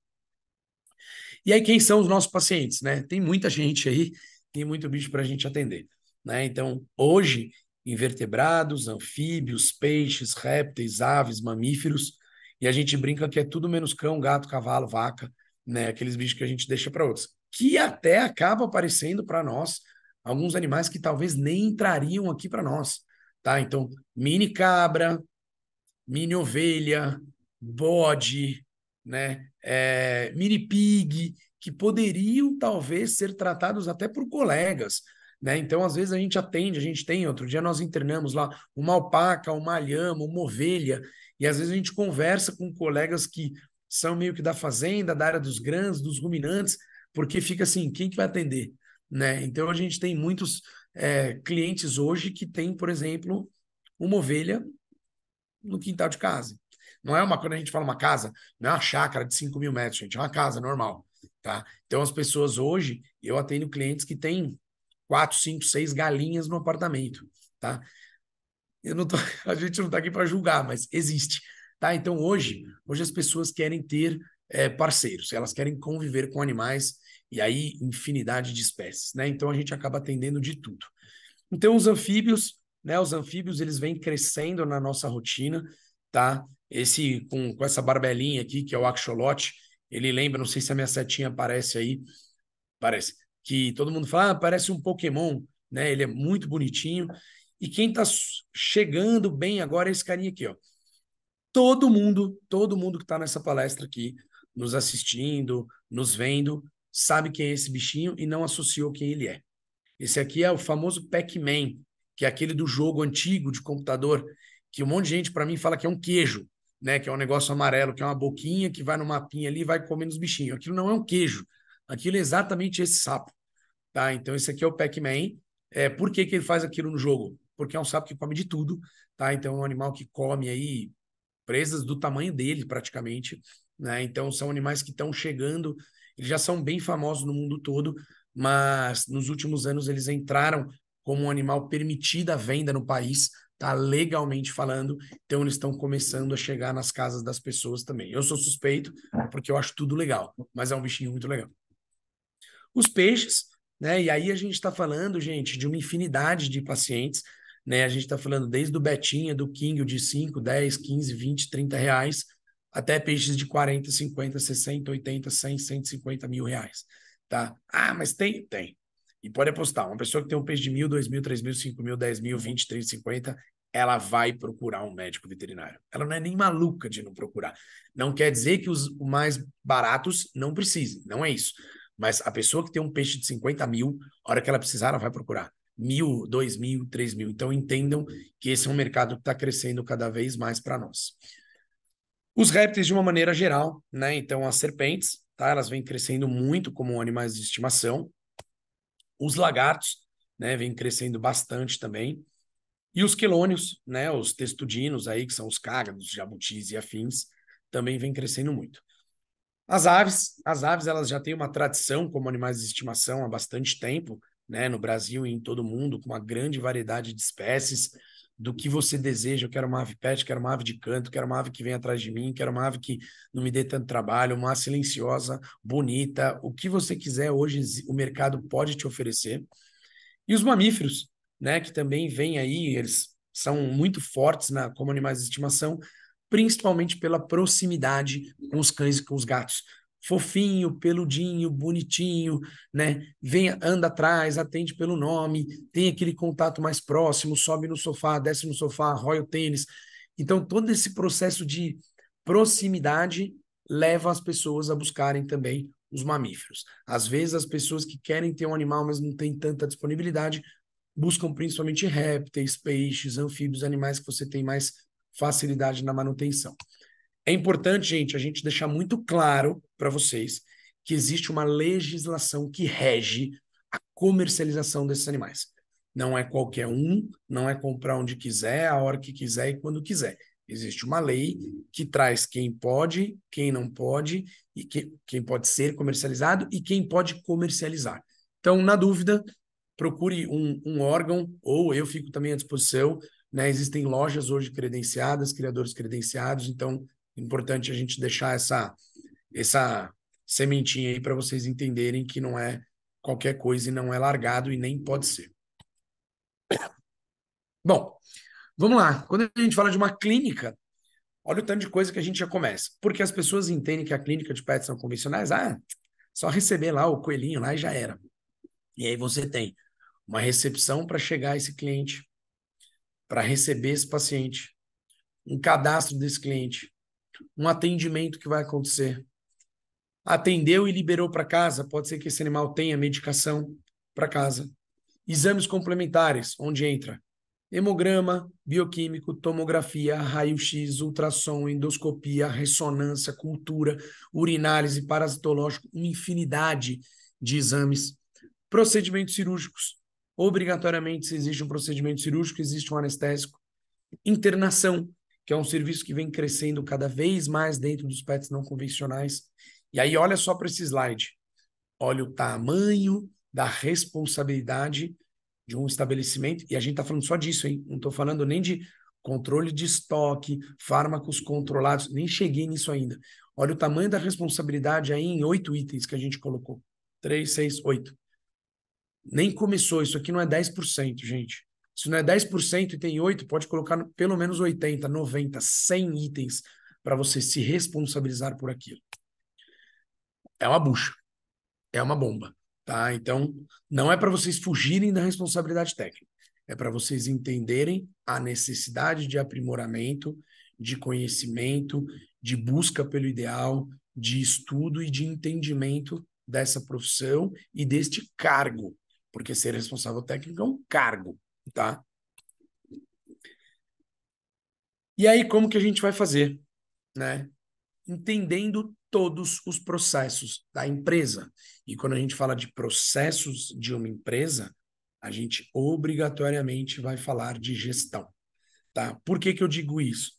E aí, quem são os nossos pacientes? Né? Tem muita gente aí, tem muito bicho para a gente atender. Né? Então, hoje, invertebrados, anfíbios, peixes, répteis, aves, mamíferos, e a gente brinca que é tudo menos cão, gato, cavalo, vaca, né? aqueles bichos que a gente deixa para outros. Que até acaba aparecendo para nós alguns animais que talvez nem entrariam aqui para nós. Tá? Então, mini cabra, mini ovelha, bode, né, é, minipig, que poderiam talvez ser tratados até por colegas. Né? Então, às vezes a gente atende, a gente tem, outro dia nós internamos lá uma alpaca, uma alhama uma ovelha, e às vezes a gente conversa com colegas que são meio que da fazenda, da área dos grãos, dos ruminantes, porque fica assim, quem que vai atender? Né? Então, a gente tem muitos é, clientes hoje que tem, por exemplo, uma ovelha no quintal de casa. Não é uma, quando a gente fala uma casa, não é uma chácara de 5 mil metros, gente, é uma casa normal, tá? Então as pessoas hoje, eu atendo clientes que têm 4, 5, 6 galinhas no apartamento, tá? Eu não tô, a gente não tá aqui para julgar, mas existe, tá? Então hoje, hoje as pessoas querem ter é, parceiros, elas querem conviver com animais e aí infinidade de espécies, né? Então a gente acaba atendendo de tudo. Então os anfíbios, né? Os anfíbios eles vêm crescendo na nossa rotina, tá? Esse com, com essa barbelinha aqui, que é o axolote, ele lembra, não sei se a minha setinha aparece aí, parece, que todo mundo fala, ah, parece um Pokémon, né? Ele é muito bonitinho. E quem está chegando bem agora é esse carinha aqui, ó. Todo mundo, todo mundo que está nessa palestra aqui, nos assistindo, nos vendo, sabe quem é esse bichinho e não associou quem ele é. Esse aqui é o famoso Pac-Man, que é aquele do jogo antigo de computador, que um monte de gente para mim fala que é um queijo né? Que é um negócio amarelo, que é uma boquinha que vai no mapinha ali e vai comendo os bichinhos. Aquilo não é um queijo. Aquilo é exatamente esse sapo. Tá? Então, esse aqui é o Pac-Man. É, por que, que ele faz aquilo no jogo? Porque é um sapo que come de tudo, tá? Então, é um animal que come aí presas do tamanho dele, praticamente. Né? Então, são animais que estão chegando. Eles já são bem famosos no mundo todo, mas nos últimos anos eles entraram como um animal permitido à venda no país tá legalmente falando, então eles estão começando a chegar nas casas das pessoas também. Eu sou suspeito, é. porque eu acho tudo legal, mas é um bichinho muito legal. Os peixes, né? E aí a gente está falando, gente, de uma infinidade de pacientes, né? A gente está falando desde o Betinha, do King, de 5, 10, 15, 20, 30 reais, até peixes de 40, 50, 60, 80, 100, 150 mil reais, tá? Ah, mas tem? Tem. E pode apostar, uma pessoa que tem um peixe de mil, dois mil, três mil, cinco mil, dez mil, vinte, trinta, cinquenta, ela vai procurar um médico veterinário. Ela não é nem maluca de não procurar. Não quer dizer que os mais baratos não precisem, não é isso. Mas a pessoa que tem um peixe de 50 mil, a hora que ela precisar, ela vai procurar. Mil, dois mil, três mil. Então entendam que esse é um mercado que está crescendo cada vez mais para nós. Os répteis, de uma maneira geral, né? Então, as serpentes, tá? Elas vêm crescendo muito como animais de estimação, os lagartos, né, vem crescendo bastante também. E os quelônios, né, os testudinos aí, que são os cágados, jabutis e afins, também vem crescendo muito. As aves, as aves elas já têm uma tradição como animais de estimação há bastante tempo, né, no Brasil e em todo o mundo, com uma grande variedade de espécies do que você deseja. Eu quero uma ave pet, quero uma ave de canto, quero uma ave que vem atrás de mim, quero uma ave que não me dê tanto trabalho, uma ave silenciosa, bonita. O que você quiser hoje, o mercado pode te oferecer. E os mamíferos, né, que também vêm aí, eles são muito fortes na, como animais de estimação, principalmente pela proximidade com os cães e com os gatos fofinho, peludinho, bonitinho, né? Vem, anda atrás, atende pelo nome, tem aquele contato mais próximo, sobe no sofá, desce no sofá, roia o tênis. Então, todo esse processo de proximidade leva as pessoas a buscarem também os mamíferos. Às vezes, as pessoas que querem ter um animal, mas não têm tanta disponibilidade, buscam principalmente répteis, peixes, anfíbios, animais que você tem mais facilidade na manutenção. É importante, gente, a gente deixar muito claro para vocês que existe uma legislação que rege a comercialização desses animais. Não é qualquer um, não é comprar onde quiser, a hora que quiser e quando quiser. Existe uma lei que traz quem pode, quem não pode, e que, quem pode ser comercializado e quem pode comercializar. Então, na dúvida, procure um, um órgão, ou eu fico também à disposição. Né? Existem lojas hoje credenciadas, criadores credenciados, então importante a gente deixar essa, essa sementinha aí para vocês entenderem que não é qualquer coisa e não é largado e nem pode ser. Bom, vamos lá. Quando a gente fala de uma clínica, olha o tanto de coisa que a gente já começa. Porque as pessoas entendem que a clínica de pets são convencionais, ah, só receber lá o coelhinho lá e já era. E aí você tem uma recepção para chegar esse cliente, para receber esse paciente, um cadastro desse cliente, um atendimento que vai acontecer. Atendeu e liberou para casa, pode ser que esse animal tenha medicação para casa. Exames complementares, onde entra hemograma, bioquímico, tomografia, raio-x, ultrassom, endoscopia, ressonância, cultura, urinálise, parasitológico, uma infinidade de exames. Procedimentos cirúrgicos. Obrigatoriamente, se existe um procedimento cirúrgico, existe um anestésico. Internação, que é um serviço que vem crescendo cada vez mais dentro dos pets não convencionais. E aí, olha só para esse slide. Olha o tamanho da responsabilidade de um estabelecimento, e a gente está falando só disso, hein? Não estou falando nem de controle de estoque, fármacos controlados, nem cheguei nisso ainda. Olha o tamanho da responsabilidade aí em oito itens que a gente colocou. Três, seis, oito. Nem começou, isso aqui não é 10%, gente. Se não é 10% e tem 8, pode colocar pelo menos 80, 90, 100 itens para você se responsabilizar por aquilo. É uma bucha. É uma bomba, tá? Então, não é para vocês fugirem da responsabilidade técnica. É para vocês entenderem a necessidade de aprimoramento, de conhecimento, de busca pelo ideal, de estudo e de entendimento dessa profissão e deste cargo, porque ser responsável técnico é um cargo tá? E aí como que a gente vai fazer, né? Entendendo todos os processos da empresa. E quando a gente fala de processos de uma empresa, a gente obrigatoriamente vai falar de gestão, tá? Por que que eu digo isso?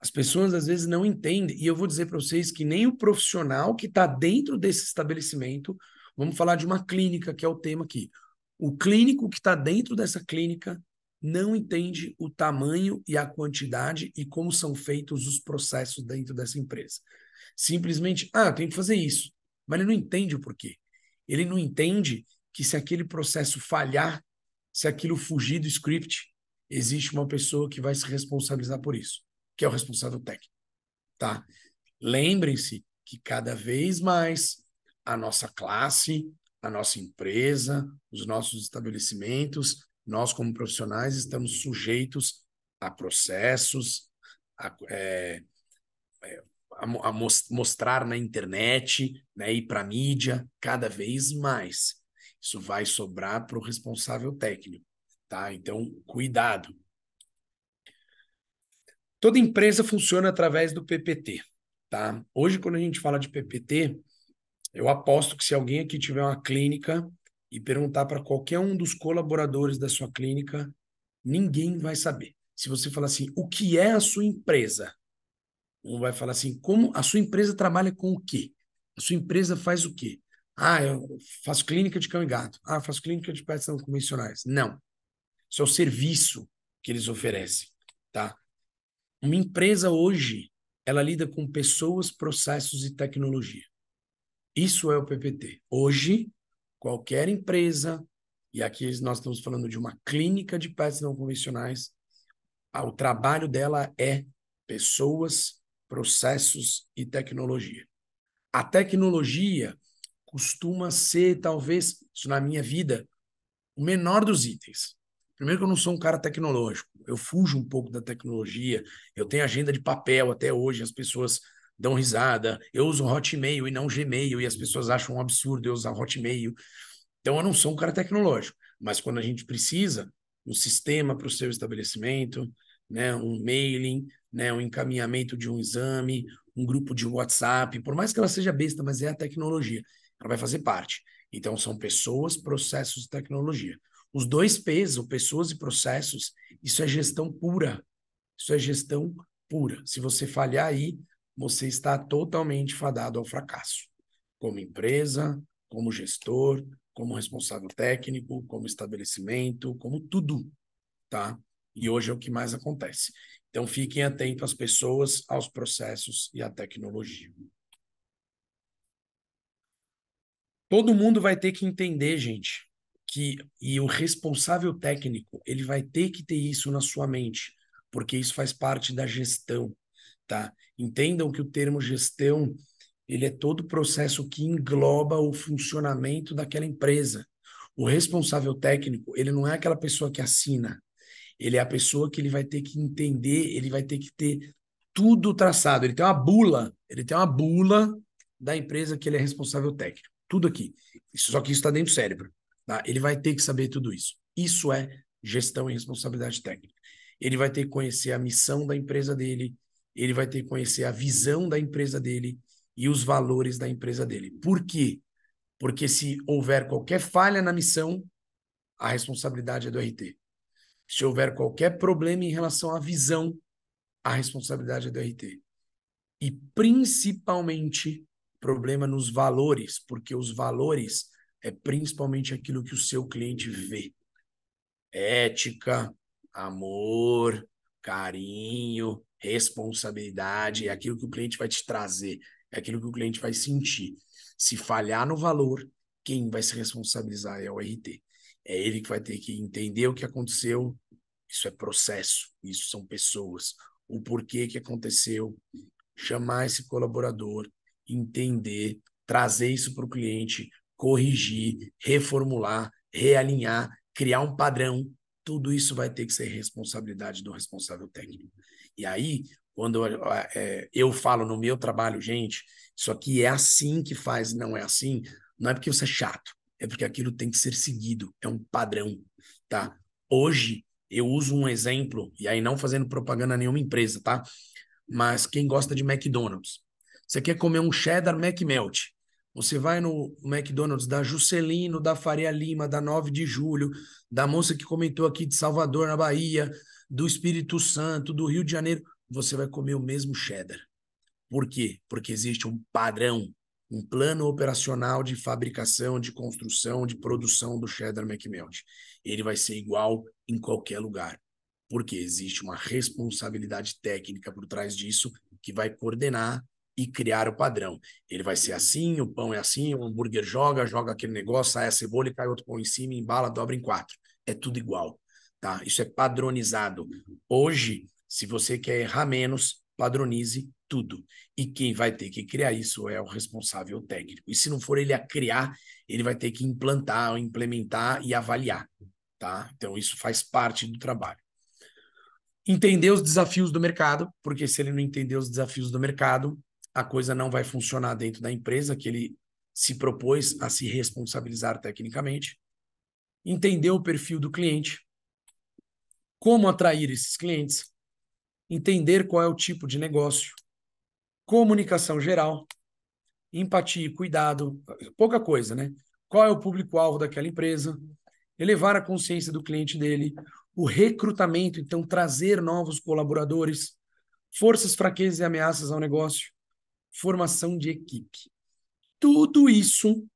As pessoas às vezes não entendem, e eu vou dizer para vocês que nem o profissional que está dentro desse estabelecimento, vamos falar de uma clínica, que é o tema aqui. O clínico que está dentro dessa clínica não entende o tamanho e a quantidade e como são feitos os processos dentro dessa empresa. Simplesmente, ah, tem que fazer isso, mas ele não entende o porquê. Ele não entende que se aquele processo falhar, se aquilo fugir do script, existe uma pessoa que vai se responsabilizar por isso, que é o responsável técnico, tá? Lembrem-se que cada vez mais a nossa classe a nossa empresa, os nossos estabelecimentos, nós como profissionais estamos sujeitos a processos, a, é, é a, a mostrar na internet né, e para a mídia cada vez mais. Isso vai sobrar para o responsável técnico, tá? Então, cuidado. Toda empresa funciona através do PPT, tá? Hoje, quando a gente fala de PPT, eu aposto que se alguém aqui tiver uma clínica e perguntar para qualquer um dos colaboradores da sua clínica, ninguém vai saber. Se você falar assim, o que é a sua empresa? Um vai falar assim, como a sua empresa trabalha com o quê? A sua empresa faz o quê? Ah, eu faço clínica de cão e gato. Ah, faço clínica de pets não convencionais. Não. Isso é o serviço que eles oferecem, tá? Uma empresa hoje, ela lida com pessoas, processos e tecnologia. Isso é o PPT. Hoje, qualquer empresa, e aqui nós estamos falando de uma clínica de pets não convencionais, ah, o trabalho dela é pessoas, processos e tecnologia. A tecnologia costuma ser, talvez, isso na minha vida, o menor dos itens. Primeiro que eu não sou um cara tecnológico, eu fujo um pouco da tecnologia, eu tenho agenda de papel até hoje, as pessoas dão risada. Eu uso Hotmail e não Gmail, e as pessoas acham um absurdo eu usar Hotmail. Então, eu não sou um cara tecnológico, mas quando a gente precisa, um sistema para o seu estabelecimento, né, um mailing, né, um encaminhamento de um exame, um grupo de WhatsApp, por mais que ela seja besta, mas é a tecnologia, ela vai fazer parte. Então, são pessoas, processos e tecnologia. Os dois P's, o pessoas e processos, isso é gestão pura. Isso é gestão pura. Se você falhar aí, você está totalmente fadado ao fracasso, como empresa, como gestor, como responsável técnico, como estabelecimento, como tudo, tá? E hoje é o que mais acontece. Então fiquem atentos às pessoas, aos processos e à tecnologia. Todo mundo vai ter que entender, gente, que e o responsável técnico, ele vai ter que ter isso na sua mente, porque isso faz parte da gestão, tá? Entendam que o termo gestão ele é todo o processo que engloba o funcionamento daquela empresa. O responsável técnico, ele não é aquela pessoa que assina. Ele é a pessoa que ele vai ter que entender, ele vai ter que ter tudo traçado. Ele tem uma bula, ele tem uma bula da empresa que ele é responsável técnico. Tudo aqui. só que isso está dentro do cérebro. Tá? Ele vai ter que saber tudo isso. Isso é gestão e responsabilidade técnica. Ele vai ter que conhecer a missão da empresa dele, ele vai ter que conhecer a visão da empresa dele e os valores da empresa dele. Por quê? Porque se houver qualquer falha na missão, a responsabilidade é do RT. Se houver qualquer problema em relação à visão, a responsabilidade é do RT. E principalmente, problema nos valores, porque os valores é principalmente aquilo que o seu cliente vê. Ética, amor, carinho, responsabilidade, é aquilo que o cliente vai te trazer, é aquilo que o cliente vai sentir. Se falhar no valor, quem vai se responsabilizar é o RT. É ele que vai ter que entender o que aconteceu. Isso é processo, isso são pessoas. O porquê que aconteceu, chamar esse colaborador, entender, trazer isso para o cliente, corrigir, reformular, realinhar, criar um padrão tudo isso vai ter que ser responsabilidade do responsável técnico. E aí, quando eu, é, eu falo no meu trabalho, gente, isso aqui é assim que faz, não é assim, não é porque você é chato, é porque aquilo tem que ser seguido, é um padrão, tá? Hoje, eu uso um exemplo, e aí não fazendo propaganda a nenhuma empresa, tá? Mas quem gosta de McDonald's, você quer comer um cheddar McMelt, você vai no McDonald's da Juscelino, da Faria Lima, da 9 de Julho, da moça que comentou aqui de Salvador, na Bahia, do Espírito Santo, do Rio de Janeiro, você vai comer o mesmo cheddar. Por quê? Porque existe um padrão, um plano operacional de fabricação, de construção, de produção do cheddar McMelt. Ele vai ser igual em qualquer lugar, porque existe uma responsabilidade técnica por trás disso que vai coordenar e criar o padrão. Ele vai ser assim, o pão é assim, o hambúrguer joga, joga aquele negócio, sai a cebola e cai outro pão em cima, embala, dobra em quatro. É tudo igual, tá? Isso é padronizado. Hoje, se você quer errar menos, padronize tudo. E quem vai ter que criar isso é o responsável técnico. E se não for ele a criar, ele vai ter que implantar, implementar e avaliar, tá? Então isso faz parte do trabalho entender os desafios do mercado, porque se ele não entender os desafios do mercado, a coisa não vai funcionar dentro da empresa que ele se propôs a se responsabilizar tecnicamente, entender o perfil do cliente, como atrair esses clientes, entender qual é o tipo de negócio, comunicação geral, empatia e cuidado, pouca coisa, né? Qual é o público-alvo daquela empresa, elevar a consciência do cliente dele, o recrutamento, então trazer novos colaboradores, forças, fraquezas e ameaças ao negócio, formação de equipe. Tudo isso,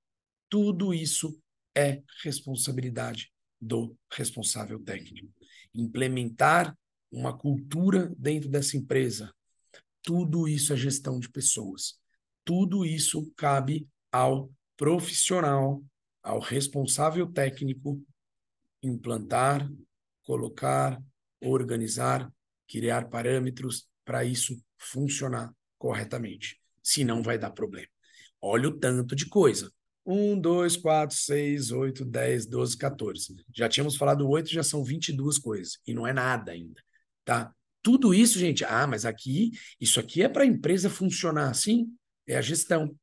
tudo isso é responsabilidade do responsável técnico. Implementar uma cultura dentro dessa empresa, tudo isso é gestão de pessoas. Tudo isso cabe ao profissional, ao responsável técnico implantar, colocar, organizar, criar parâmetros para isso funcionar corretamente senão vai dar problema. Olha o tanto de coisa. 1, 2, 4, 6, 8, 10, 12, 14. Já tínhamos falado 8, já são 22 coisas, e não é nada ainda, tá? Tudo isso, gente, ah, mas aqui, isso aqui é para a empresa funcionar assim, é a gestão.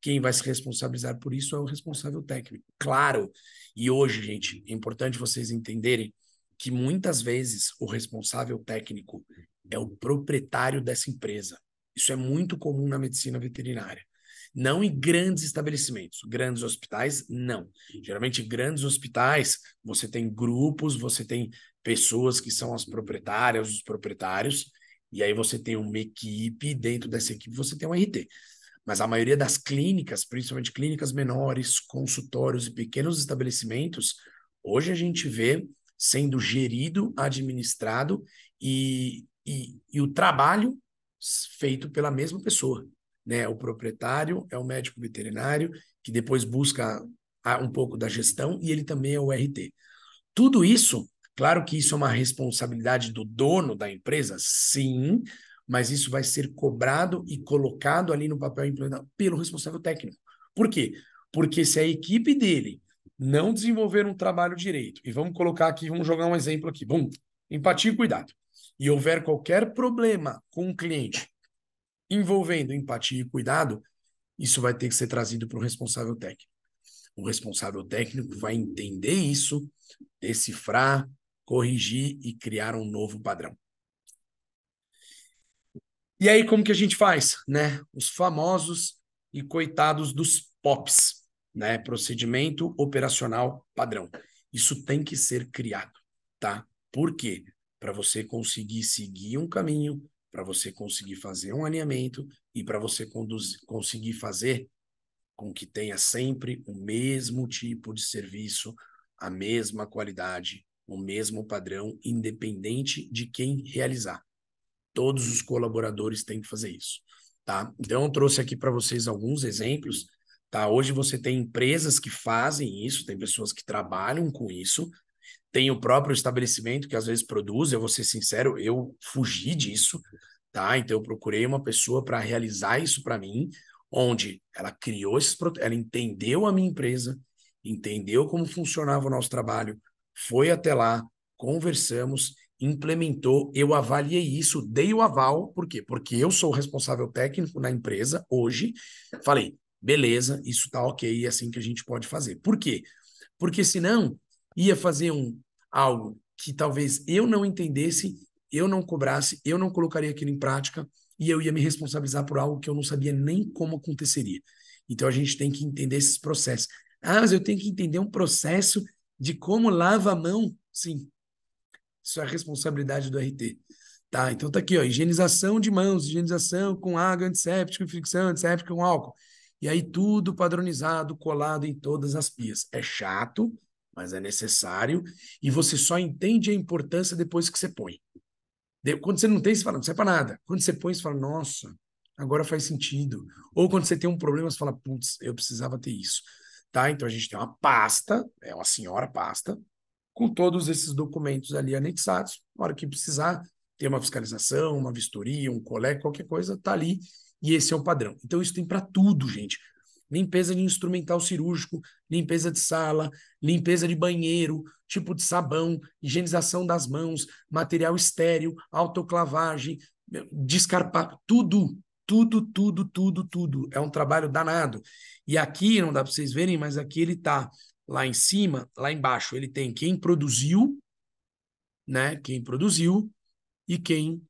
Quem vai se responsabilizar por isso é o responsável técnico. Claro. E hoje, gente, é importante vocês entenderem que muitas vezes o responsável técnico é o proprietário dessa empresa. Isso é muito comum na medicina veterinária. Não em grandes estabelecimentos, grandes hospitais, não. Geralmente, grandes hospitais, você tem grupos, você tem pessoas que são as proprietárias, os proprietários, e aí você tem uma equipe, dentro dessa equipe você tem um RT. Mas a maioria das clínicas, principalmente clínicas menores, consultórios e pequenos estabelecimentos, hoje a gente vê sendo gerido, administrado e, e, e o trabalho feito pela mesma pessoa. Né? O proprietário é o médico veterinário, que depois busca um pouco da gestão, e ele também é o RT. Tudo isso, claro que isso é uma responsabilidade do dono da empresa, sim, mas isso vai ser cobrado e colocado ali no papel implementado pelo responsável técnico. Por quê? Porque se a equipe dele não desenvolver um trabalho direito, e vamos colocar aqui, vamos jogar um exemplo aqui, bom, empatia e cuidado e houver qualquer problema com o cliente envolvendo empatia e cuidado, isso vai ter que ser trazido para o responsável técnico. O responsável técnico vai entender isso, decifrar, corrigir e criar um novo padrão. E aí como que a gente faz, né? Os famosos e coitados dos POPs, né? Procedimento operacional padrão. Isso tem que ser criado, tá? Por quê? para você conseguir seguir um caminho, para você conseguir fazer um alinhamento e para você conduzir, conseguir fazer com que tenha sempre o mesmo tipo de serviço, a mesma qualidade, o mesmo padrão, independente de quem realizar. Todos os colaboradores têm que fazer isso, tá? Então eu trouxe aqui para vocês alguns exemplos, tá? Hoje você tem empresas que fazem isso, tem pessoas que trabalham com isso, tem o próprio estabelecimento que às vezes produz, eu vou ser sincero, eu fugi disso, tá? Então eu procurei uma pessoa para realizar isso para mim, onde ela criou esses ela entendeu a minha empresa, entendeu como funcionava o nosso trabalho, foi até lá, conversamos, implementou, eu avaliei isso, dei o aval, por quê? Porque eu sou o responsável técnico na empresa hoje, falei, beleza, isso tá ok, é assim que a gente pode fazer. Por quê? Porque senão ia fazer um algo que talvez eu não entendesse, eu não cobrasse, eu não colocaria aquilo em prática e eu ia me responsabilizar por algo que eu não sabia nem como aconteceria. Então a gente tem que entender esses processos. Ah, mas eu tenho que entender um processo de como lava a mão. Sim, isso é a responsabilidade do RT. Tá, então tá aqui, ó, higienização de mãos, higienização com água antisséptica, fricção antisséptica com álcool. E aí tudo padronizado, colado em todas as pias. É chato, mas é necessário e você só entende a importância depois que você põe. Quando você não tem, você fala, não serve para nada. Quando você põe, você fala, nossa, agora faz sentido. Ou quando você tem um problema, você fala, putz, eu precisava ter isso. Tá? Então a gente tem uma pasta, é uma senhora pasta, com todos esses documentos ali anexados. Na hora que precisar, tem uma fiscalização, uma vistoria, um colé, qualquer coisa, tá ali. E esse é o padrão. Então isso tem para tudo, gente limpeza de instrumental cirúrgico, limpeza de sala, limpeza de banheiro, tipo de sabão, higienização das mãos, material estéreo, autoclavagem, descarpar, tudo, tudo, tudo, tudo, tudo. É um trabalho danado. E aqui, não dá para vocês verem, mas aqui ele está lá em cima, lá embaixo, ele tem quem produziu, né? Quem produziu e quem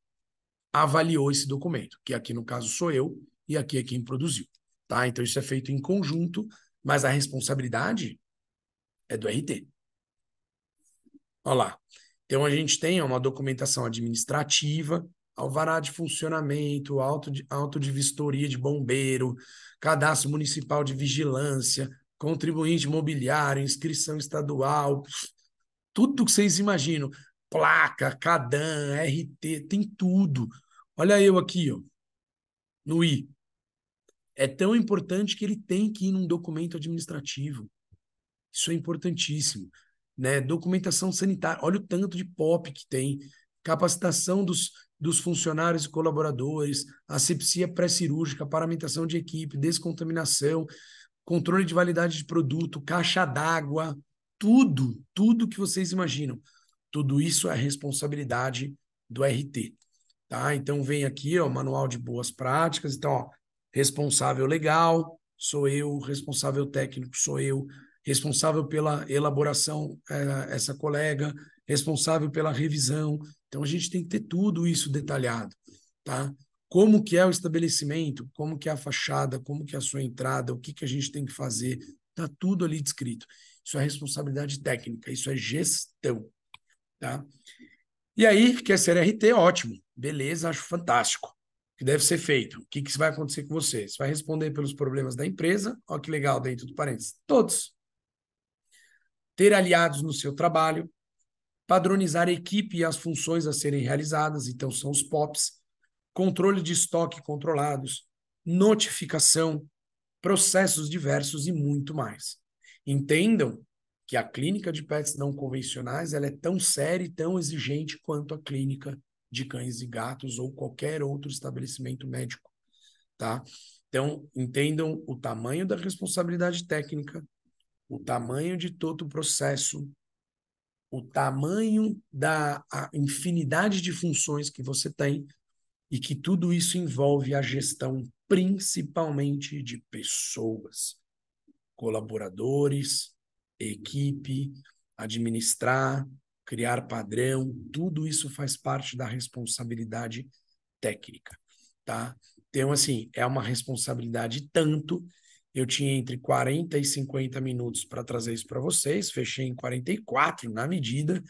avaliou esse documento, que aqui no caso sou eu e aqui é quem produziu. Tá? Então isso é feito em conjunto, mas a responsabilidade é do RT. Olha lá. Então a gente tem uma documentação administrativa, alvará de funcionamento, auto de, auto de vistoria de bombeiro, cadastro municipal de vigilância, contribuinte imobiliário, inscrição estadual, tudo que vocês imaginam, placa, cadam, RT, tem tudo. Olha eu aqui, ó, no I, é tão importante que ele tem que ir num documento administrativo. Isso é importantíssimo. Né? Documentação sanitária, olha o tanto de POP que tem, capacitação dos, dos funcionários e colaboradores, asepsia pré-cirúrgica, paramentação de equipe, descontaminação, controle de validade de produto, caixa d'água, tudo, tudo que vocês imaginam. Tudo isso é responsabilidade do RT. Tá? Então vem aqui o manual de boas práticas. Então, ó, responsável legal sou eu, responsável técnico sou eu, responsável pela elaboração é, essa colega, responsável pela revisão. Então a gente tem que ter tudo isso detalhado, tá? Como que é o estabelecimento, como que é a fachada, como que é a sua entrada, o que que a gente tem que fazer, tá tudo ali descrito. Isso é responsabilidade técnica, isso é gestão, tá? E aí, quer ser RT, ótimo, beleza, acho fantástico que deve ser feito. O que, que vai acontecer com você? Você vai responder pelos problemas da empresa. Olha que legal dentro do parênteses. Todos. Ter aliados no seu trabalho. Padronizar a equipe e as funções a serem realizadas. Então, são os POPs. Controle de estoque controlados. Notificação. Processos diversos e muito mais. Entendam que a clínica de pets não convencionais ela é tão séria e tão exigente quanto a clínica de cães e gatos ou qualquer outro estabelecimento médico, tá? Então, entendam o tamanho da responsabilidade técnica, o tamanho de todo o processo, o tamanho da infinidade de funções que você tem e que tudo isso envolve a gestão principalmente de pessoas, colaboradores, equipe, administrar, criar padrão, tudo isso faz parte da responsabilidade técnica, tá? Então, assim, é uma responsabilidade tanto. Eu tinha entre 40 e 50 minutos para trazer isso para vocês, fechei em 44 na medida.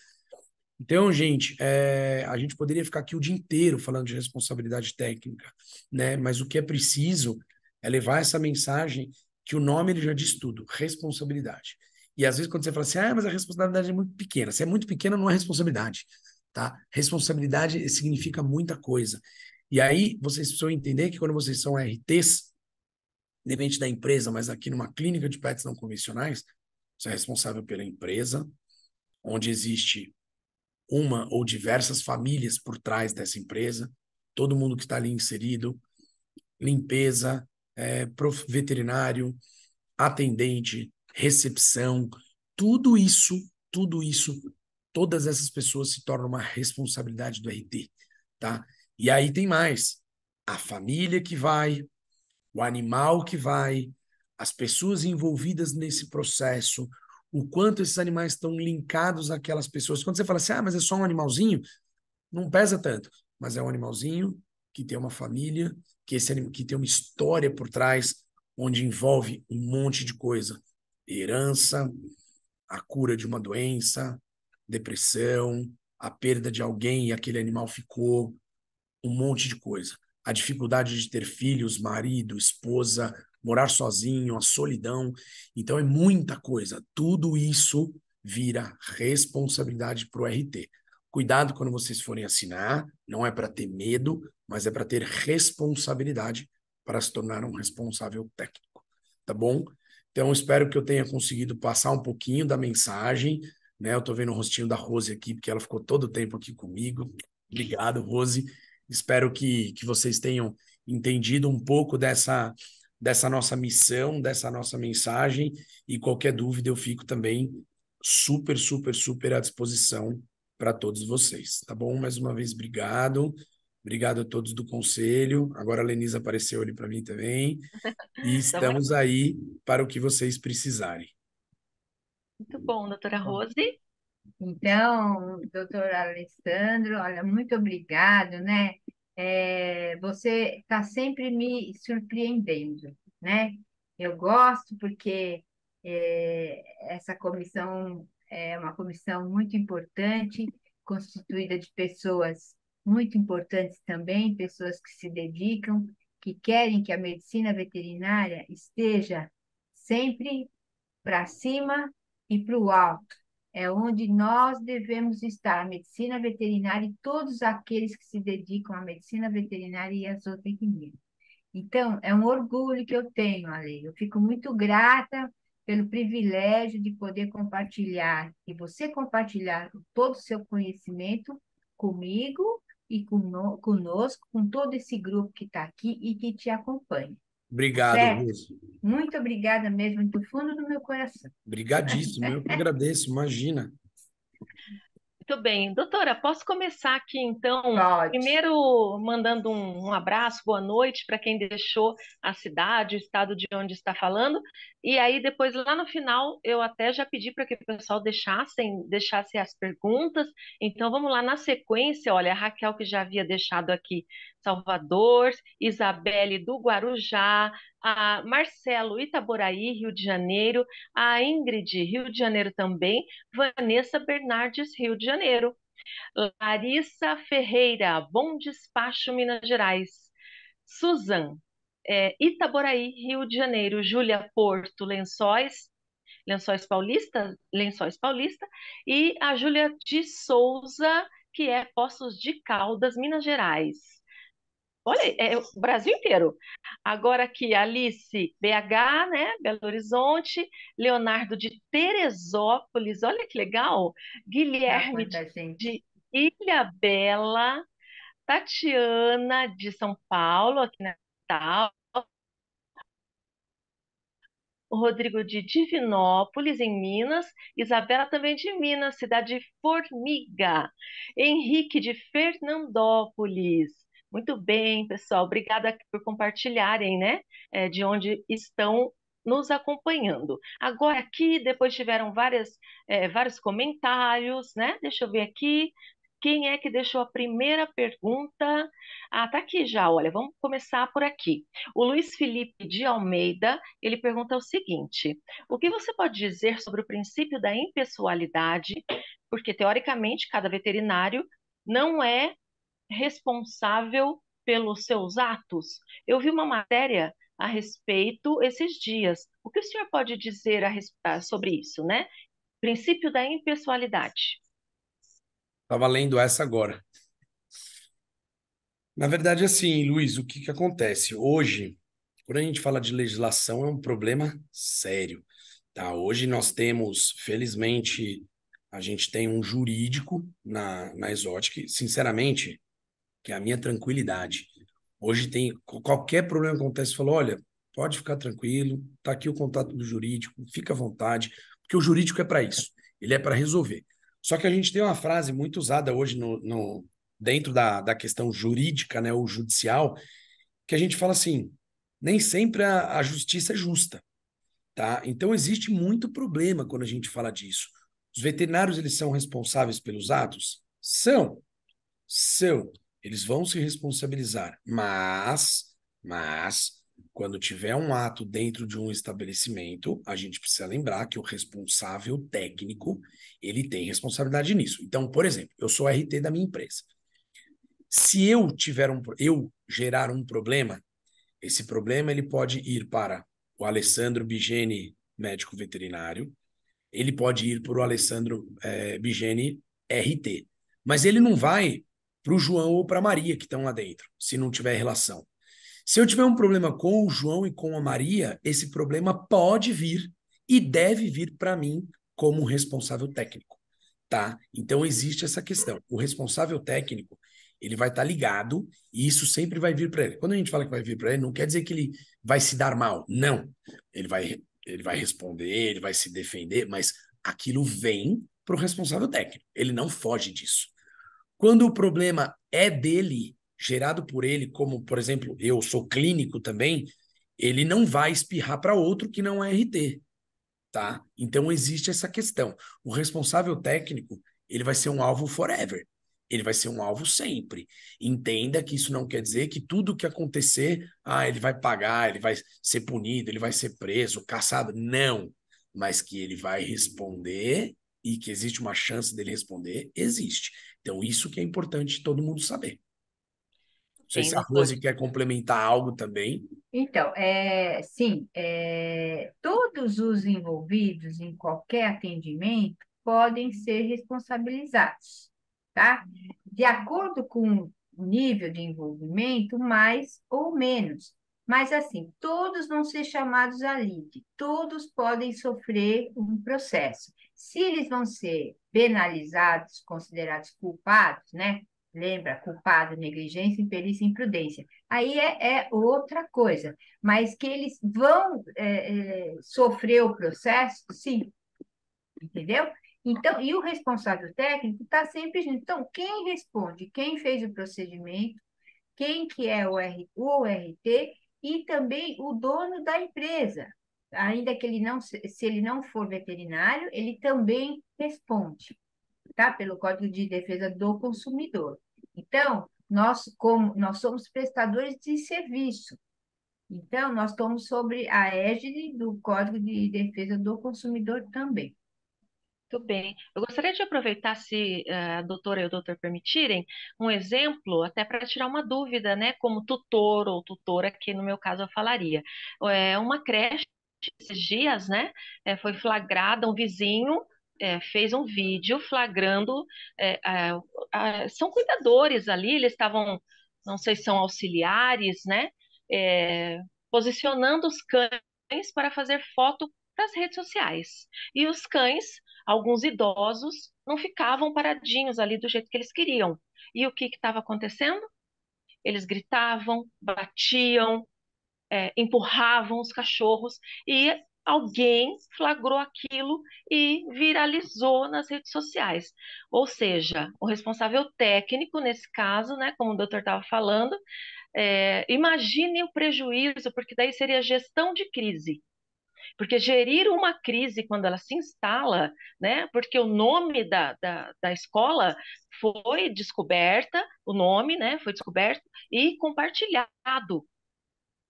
Então, gente, é, a gente poderia ficar aqui o dia inteiro falando de responsabilidade técnica, né? Mas o que é preciso é levar essa mensagem que o nome ele já diz tudo, responsabilidade. E às vezes quando você fala assim, ah, mas a responsabilidade é muito pequena. Se é muito pequena, não é responsabilidade, tá? Responsabilidade significa muita coisa. E aí vocês precisam entender que quando vocês são RTs, depende da empresa, mas aqui numa clínica de pets não convencionais, você é responsável pela empresa, onde existe uma ou diversas famílias por trás dessa empresa, todo mundo que está ali inserido, limpeza, é, veterinário, atendente, recepção, tudo isso, tudo isso, todas essas pessoas se tornam uma responsabilidade do RT, tá? E aí tem mais, a família que vai, o animal que vai, as pessoas envolvidas nesse processo, o quanto esses animais estão linkados àquelas pessoas. Quando você fala assim, ah, mas é só um animalzinho, não pesa tanto, mas é um animalzinho que tem uma família, que, esse, que tem uma história por trás, onde envolve um monte de coisa herança, a cura de uma doença, depressão, a perda de alguém e aquele animal ficou, um monte de coisa. A dificuldade de ter filhos, marido, esposa, morar sozinho, a solidão. Então é muita coisa. Tudo isso vira responsabilidade para o RT. Cuidado quando vocês forem assinar, não é para ter medo, mas é para ter responsabilidade para se tornar um responsável técnico. Tá bom? Então, espero que eu tenha conseguido passar um pouquinho da mensagem. Né? Eu estou vendo o rostinho da Rose aqui, porque ela ficou todo o tempo aqui comigo. Obrigado, Rose. Espero que, que vocês tenham entendido um pouco dessa, dessa nossa missão, dessa nossa mensagem. E qualquer dúvida, eu fico também super, super, super à disposição para todos vocês. Tá bom? Mais uma vez, obrigado. Obrigado a todos do conselho. Agora a Lenisa apareceu ali para mim também.
E estamos
aí para o que vocês precisarem.
Muito bom, doutora Rose. Então, doutor Alessandro, olha, muito obrigado, né? É, você está sempre me surpreendendo, né? Eu gosto porque é, essa comissão é uma comissão muito importante, constituída de pessoas muito importantes também, pessoas que se dedicam, que querem que a medicina veterinária esteja sempre para cima e para o alto. É onde nós devemos estar, a medicina veterinária e todos aqueles que se dedicam à medicina veterinária e à zootecnia. Então, é um orgulho que eu tenho, Ale. Eu fico muito grata pelo privilégio de poder compartilhar e você compartilhar todo o seu conhecimento comigo e conosco, com todo esse grupo que está aqui e que te acompanha. Obrigado, certo? Muito obrigada mesmo, do fundo do meu coração.
Obrigadíssimo, eu que agradeço, imagina.
Muito bem. Doutora, posso começar aqui então? Pode. Primeiro, mandando um, um abraço, boa noite para quem deixou a cidade, o estado de onde está falando. E aí, depois, lá no final, eu até já pedi para que o pessoal deixassem, deixasse as perguntas. Então, vamos lá na sequência. Olha, a Raquel, que já havia deixado aqui Salvador, Isabelle do Guarujá, a Marcelo, Itaboraí, Rio de Janeiro, a Ingrid, Rio de Janeiro também, Vanessa Bernardes, Rio de Janeiro. Larissa Ferreira, Bom Despacho, Minas Gerais. Suzan, é, Itaboraí, Rio de Janeiro. Júlia Porto, Lençóis, Lençóis Paulista, Lençóis Paulista. E a Júlia de Souza, que é Poços de Caldas, Minas Gerais. Olha, é, é o Brasil inteiro. Agora aqui, Alice, BH, né? Belo Horizonte, Leonardo de Teresópolis, olha que legal. Guilherme de Ilha Bela, Tatiana de São Paulo, aqui na capital. Rodrigo de Divinópolis, em Minas, Isabela também de Minas, cidade de Formiga, Henrique de Fernandópolis, muito bem, pessoal. Obrigada por compartilharem, né? É, de onde estão nos acompanhando. Agora aqui, depois tiveram várias, é, vários comentários, né? Deixa eu ver aqui. Quem é que deixou a primeira pergunta? Ah, tá aqui já, olha, vamos começar por aqui. O Luiz Felipe de Almeida, ele pergunta o seguinte: O que você pode dizer sobre o princípio da impessoalidade? Porque teoricamente cada veterinário não é responsável pelos seus atos? Eu vi uma matéria a respeito esses dias. O que o senhor pode dizer a, sobre isso, né? Princípio da impessoalidade.
Estava lendo essa agora. Na verdade, assim, Luiz, o que, que acontece? Hoje, quando a gente fala de legislação, é um problema sério. Tá? Hoje nós temos, felizmente, a gente tem um jurídico na, na Exotic. Sinceramente, que é a minha tranquilidade. Hoje tem qualquer problema que acontece, falou, olha, pode ficar tranquilo, tá aqui o contato do jurídico, fica à vontade, porque o jurídico é para isso, ele é para resolver. Só que a gente tem uma frase muito usada hoje no, no dentro da, da questão jurídica, né, ou judicial, que a gente fala assim, nem sempre a, a justiça é justa, tá? Então existe muito problema quando a gente fala disso. Os veterinários eles são responsáveis pelos atos? São. São. Eles vão se responsabilizar, mas, mas quando tiver um ato dentro de um estabelecimento, a gente precisa lembrar que o responsável técnico, ele tem responsabilidade nisso. Então, por exemplo, eu sou RT da minha empresa. Se eu tiver um eu gerar um problema, esse problema ele pode ir para o Alessandro Bigeni, médico veterinário, ele pode ir para o Alessandro é, eh, Bigene RT. Mas ele não vai para o João ou para a Maria que estão lá dentro, se não tiver relação. Se eu tiver um problema com o João e com a Maria, esse problema pode vir e deve vir para mim como responsável técnico, tá? Então existe essa questão. O responsável técnico, ele vai estar tá ligado e isso sempre vai vir para ele. Quando a gente fala que vai vir para ele, não quer dizer que ele vai se dar mal, não. Ele vai ele vai responder, ele vai se defender, mas aquilo vem para o responsável técnico. Ele não foge disso. Quando o problema é dele, gerado por ele, como, por exemplo, eu sou clínico também, ele não vai espirrar para outro que não é RT, tá? Então existe essa questão. O responsável técnico, ele vai ser um alvo forever. Ele vai ser um alvo sempre. Entenda que isso não quer dizer que tudo que acontecer, ah, ele vai pagar, ele vai ser punido, ele vai ser preso, caçado. Não. Mas que ele vai responder e que existe uma chance dele responder, existe. Então, isso que é importante todo mundo saber.
Não sei se a Rose
quer complementar algo também.
Então, é, sim, é, todos os envolvidos em qualquer atendimento podem ser responsabilizados, tá? De acordo com o nível de envolvimento, mais ou menos. Mas, assim, todos vão ser chamados a lide, todos podem sofrer um processo se eles vão ser penalizados, considerados culpados, né? Lembra, culpado, negligência, imperícia, imprudência. Aí é, é outra coisa, mas que eles vão é, é sofrer o processo, sim, entendeu? Então, e o responsável técnico está sempre junto. Então, quem responde, quem fez o procedimento, quem que é o, R, o RT e também o dono da empresa, ainda que ele não, se ele não for veterinário, ele também responde, tá? Pelo Código de Defesa do Consumidor. Então, nós como nós somos prestadores de serviço. Então, nós estamos sobre a égide do Código de Defesa do Consumidor também. Muito bem. Eu gostaria de
aproveitar, se eh, a doutora e o doutor permitirem, um exemplo, até para tirar uma dúvida, né? Como tutor ou tutora, que no meu caso eu falaria. É uma creche esses dias, né, é, foi flagrada um vizinho é, fez um vídeo flagrando é, é são cuidadores ali, eles estavam não sei se são auxiliares, né, é, posicionando os cães para fazer foto para as redes sociais. E os cães, alguns idosos, não ficavam paradinhos ali do jeito que eles queriam. E o que estava acontecendo? Eles gritavam, batiam, é, empurravam os cachorros e alguém flagrou aquilo e viralizou nas redes sociais. Ou seja, o responsável técnico, nesse caso, né, como o doutor estava falando, é, imagine o prejuízo, porque daí seria gestão de crise. Porque gerir uma crise quando ela se instala, né? Porque o nome da, da, da escola foi descoberta, o nome, né? Foi descoberto e compartilhado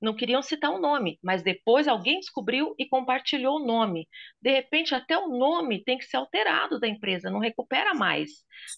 não queriam citar o nome, mas depois alguém descobriu e compartilhou o nome. De repente, até o nome tem que ser alterado da empresa, não recupera mais.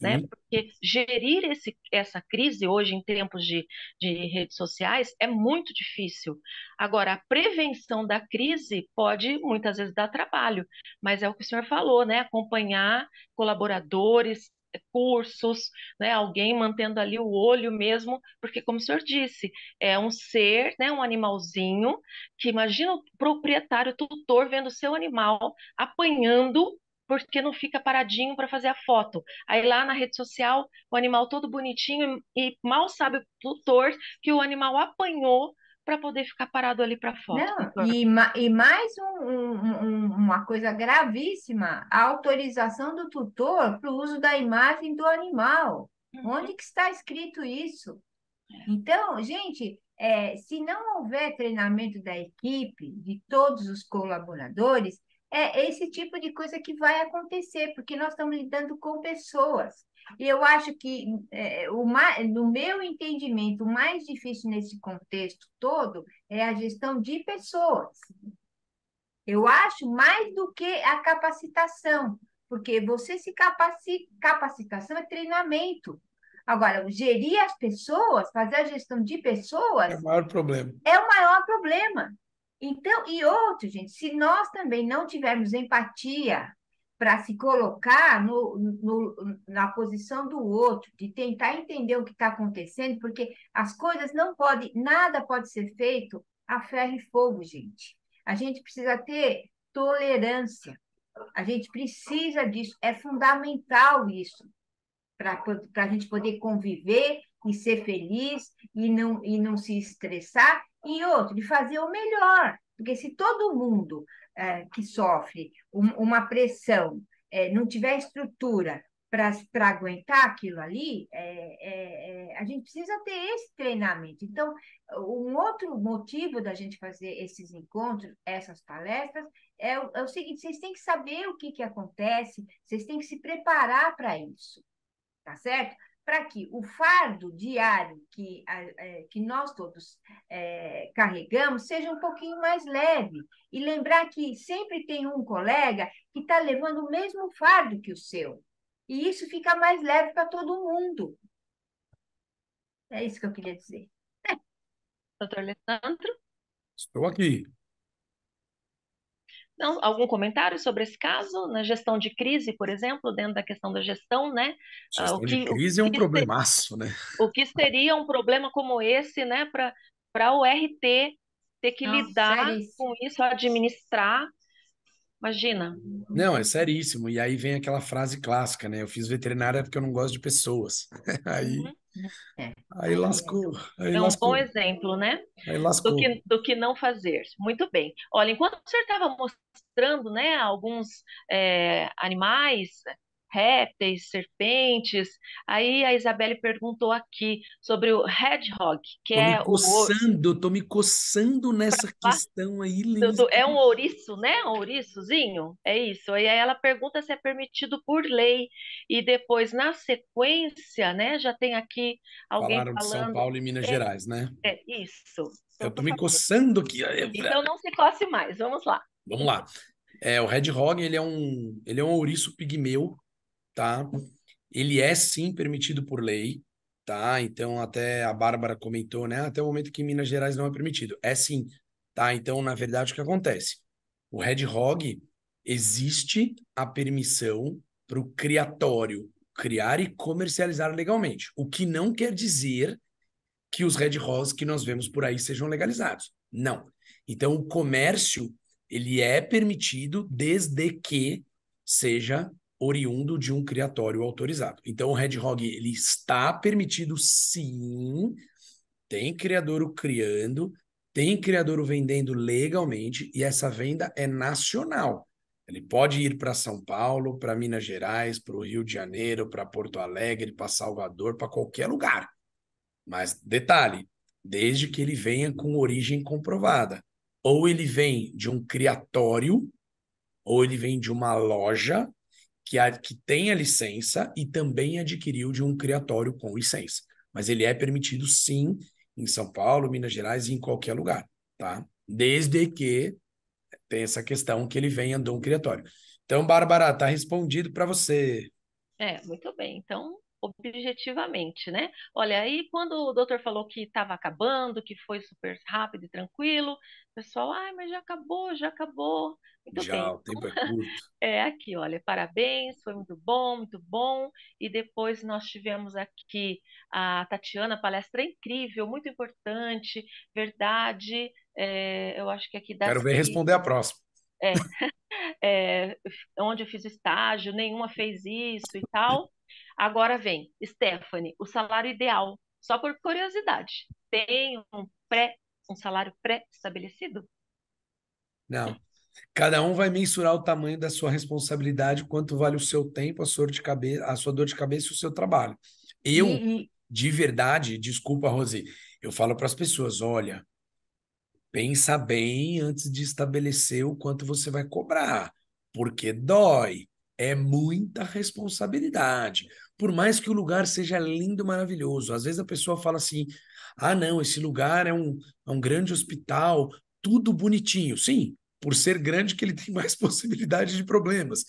Né? Porque gerir esse, essa crise hoje, em tempos de, de redes sociais, é muito difícil. Agora, a prevenção da crise pode muitas vezes dar trabalho, mas é o que o senhor falou, né? acompanhar colaboradores, cursos, né? Alguém mantendo ali o olho mesmo, porque como o senhor disse, é um ser, né? Um animalzinho que imagina o proprietário, o tutor vendo o seu animal apanhando porque não fica paradinho para fazer a foto. Aí lá na rede social, o animal todo bonitinho e mal sabe o tutor que o animal apanhou para poder ficar parado ali para fora. Não, e,
e mais um, um, uma coisa gravíssima, a autorização do tutor para o uso da imagem do animal. Uhum. Onde que está escrito isso? É. Então, gente, é, se não houver treinamento da equipe, de todos os colaboradores, é esse tipo de coisa que vai acontecer, porque nós estamos lidando com pessoas. E eu acho que, é, o, no meu entendimento, o mais difícil nesse contexto todo é a gestão de pessoas. Eu acho mais do que a capacitação, porque você se capacita, capacitação é treinamento. Agora, gerir as pessoas, fazer a gestão de pessoas. É o
maior problema.
É o maior problema. Então, e outro, gente, se nós também não tivermos empatia para se colocar no, no, na posição do outro, de tentar entender o que está acontecendo, porque as coisas não podem, nada pode ser feito a ferro e fogo, gente. A gente precisa ter tolerância, a gente precisa disso, é fundamental isso, para a gente poder conviver e ser feliz e não, e não se estressar, e outro, de fazer o melhor, porque se todo mundo é, que sofre um, uma pressão é, não tiver estrutura para aguentar aquilo ali, é, é, é, a gente precisa ter esse treinamento. Então, um outro motivo da gente fazer esses encontros, essas palestras, é, é o seguinte: vocês têm que saber o que, que acontece, vocês têm que se preparar para isso, tá certo? para que o fardo diário que, é, que nós todos é, carregamos seja um pouquinho mais leve. E lembrar que sempre tem um colega que está levando o mesmo fardo que o seu. E isso fica mais leve para todo mundo. É isso que eu queria dizer. Doutor Alessandro?
Estou aqui
não algum comentário sobre esse caso, na gestão de crise, por exemplo, dentro da questão da gestão, né? Ah, gestão que, de crise é um
problemaço, né?
O que seria um problema como esse, né, para o RT ter que lidar com isso, administrar. Imagina. Não, é
seríssimo. E aí vem aquela frase clássica, né? Eu fiz veterinária porque eu não gosto de pessoas. aí uhum.
É. Aí lascou. Aí é um lascou. bom exemplo, né? Do que, do que não fazer. Muito bem. Olha, enquanto o senhor estava mostrando né, alguns é, animais, répteis, serpentes. Aí a Isabelle perguntou aqui sobre o hedgehog, que tô é me coçando,
o. Tô me coçando nessa tá questão aí,
Lisa. É um ouriço, né? Um ouriçozinho? É isso. Aí ela pergunta se é permitido por lei. E depois, na sequência, né? Já tem aqui alguém. Falaram falando... de São Paulo
e Minas é, Gerais, né? É isso. Eu então, tô me coçando aqui. Então
não se coce mais, vamos lá.
Vamos lá. É, o Red Hog, ele é um, ele é um ouriço pigmeu tá? Ele é sim permitido por lei, tá? Então até a Bárbara comentou, né? Até o momento que em Minas Gerais não é permitido. É sim, tá? Então, na verdade, o que acontece? O Red Hog existe a permissão para o criatório criar e comercializar legalmente, o que não quer dizer que os Red Hogs que nós vemos por aí sejam legalizados. Não. Então, o comércio ele é permitido desde que seja oriundo de um criatório autorizado. Então, o Red Hog ele está permitido, sim. Tem criador o criando, tem criador o vendendo legalmente e essa venda é nacional. Ele pode ir para São Paulo, para Minas Gerais, para o Rio de Janeiro, para Porto Alegre, para Salvador, para qualquer lugar. Mas detalhe, desde que ele venha com origem comprovada. Ou ele vem de um criatório, ou ele vem de uma loja, que, a, que tem a licença e também adquiriu de um criatório com licença. Mas ele é permitido, sim, em São Paulo, Minas Gerais e em qualquer lugar, tá? Desde que tem essa questão que ele venha de um criatório. Então, Bárbara, tá respondido para você.
É, muito bem. Então, objetivamente, né? Olha, aí quando o doutor falou que estava acabando, que foi super rápido e tranquilo, o pessoal, ai, ah, mas já acabou, já acabou. Muito já, bem. o tempo é curto. É, aqui, olha, parabéns, foi muito bom, muito bom. E depois nós tivemos aqui a Tatiana, palestra incrível, muito importante, verdade. É, eu acho que aqui dá. Quero ver responder a próxima. É, é, onde eu fiz estágio, nenhuma fez isso e tal. Agora vem, Stephanie, o salário ideal, só por curiosidade, tem um pré, um salário pré-estabelecido?
Não. Cada um vai mensurar o tamanho da sua responsabilidade, quanto vale o seu tempo, a sua dor de cabeça, a sua dor de cabeça e o seu trabalho. Eu, e... de verdade, desculpa, Rosi, eu falo para as pessoas: olha, pensa bem antes de estabelecer o quanto você vai cobrar, porque dói. É muita responsabilidade por mais que o lugar seja lindo, maravilhoso. Às vezes a pessoa fala assim: ah, não, esse lugar é um, é um grande hospital, tudo bonitinho. Sim, por ser grande que ele tem mais possibilidade de problemas.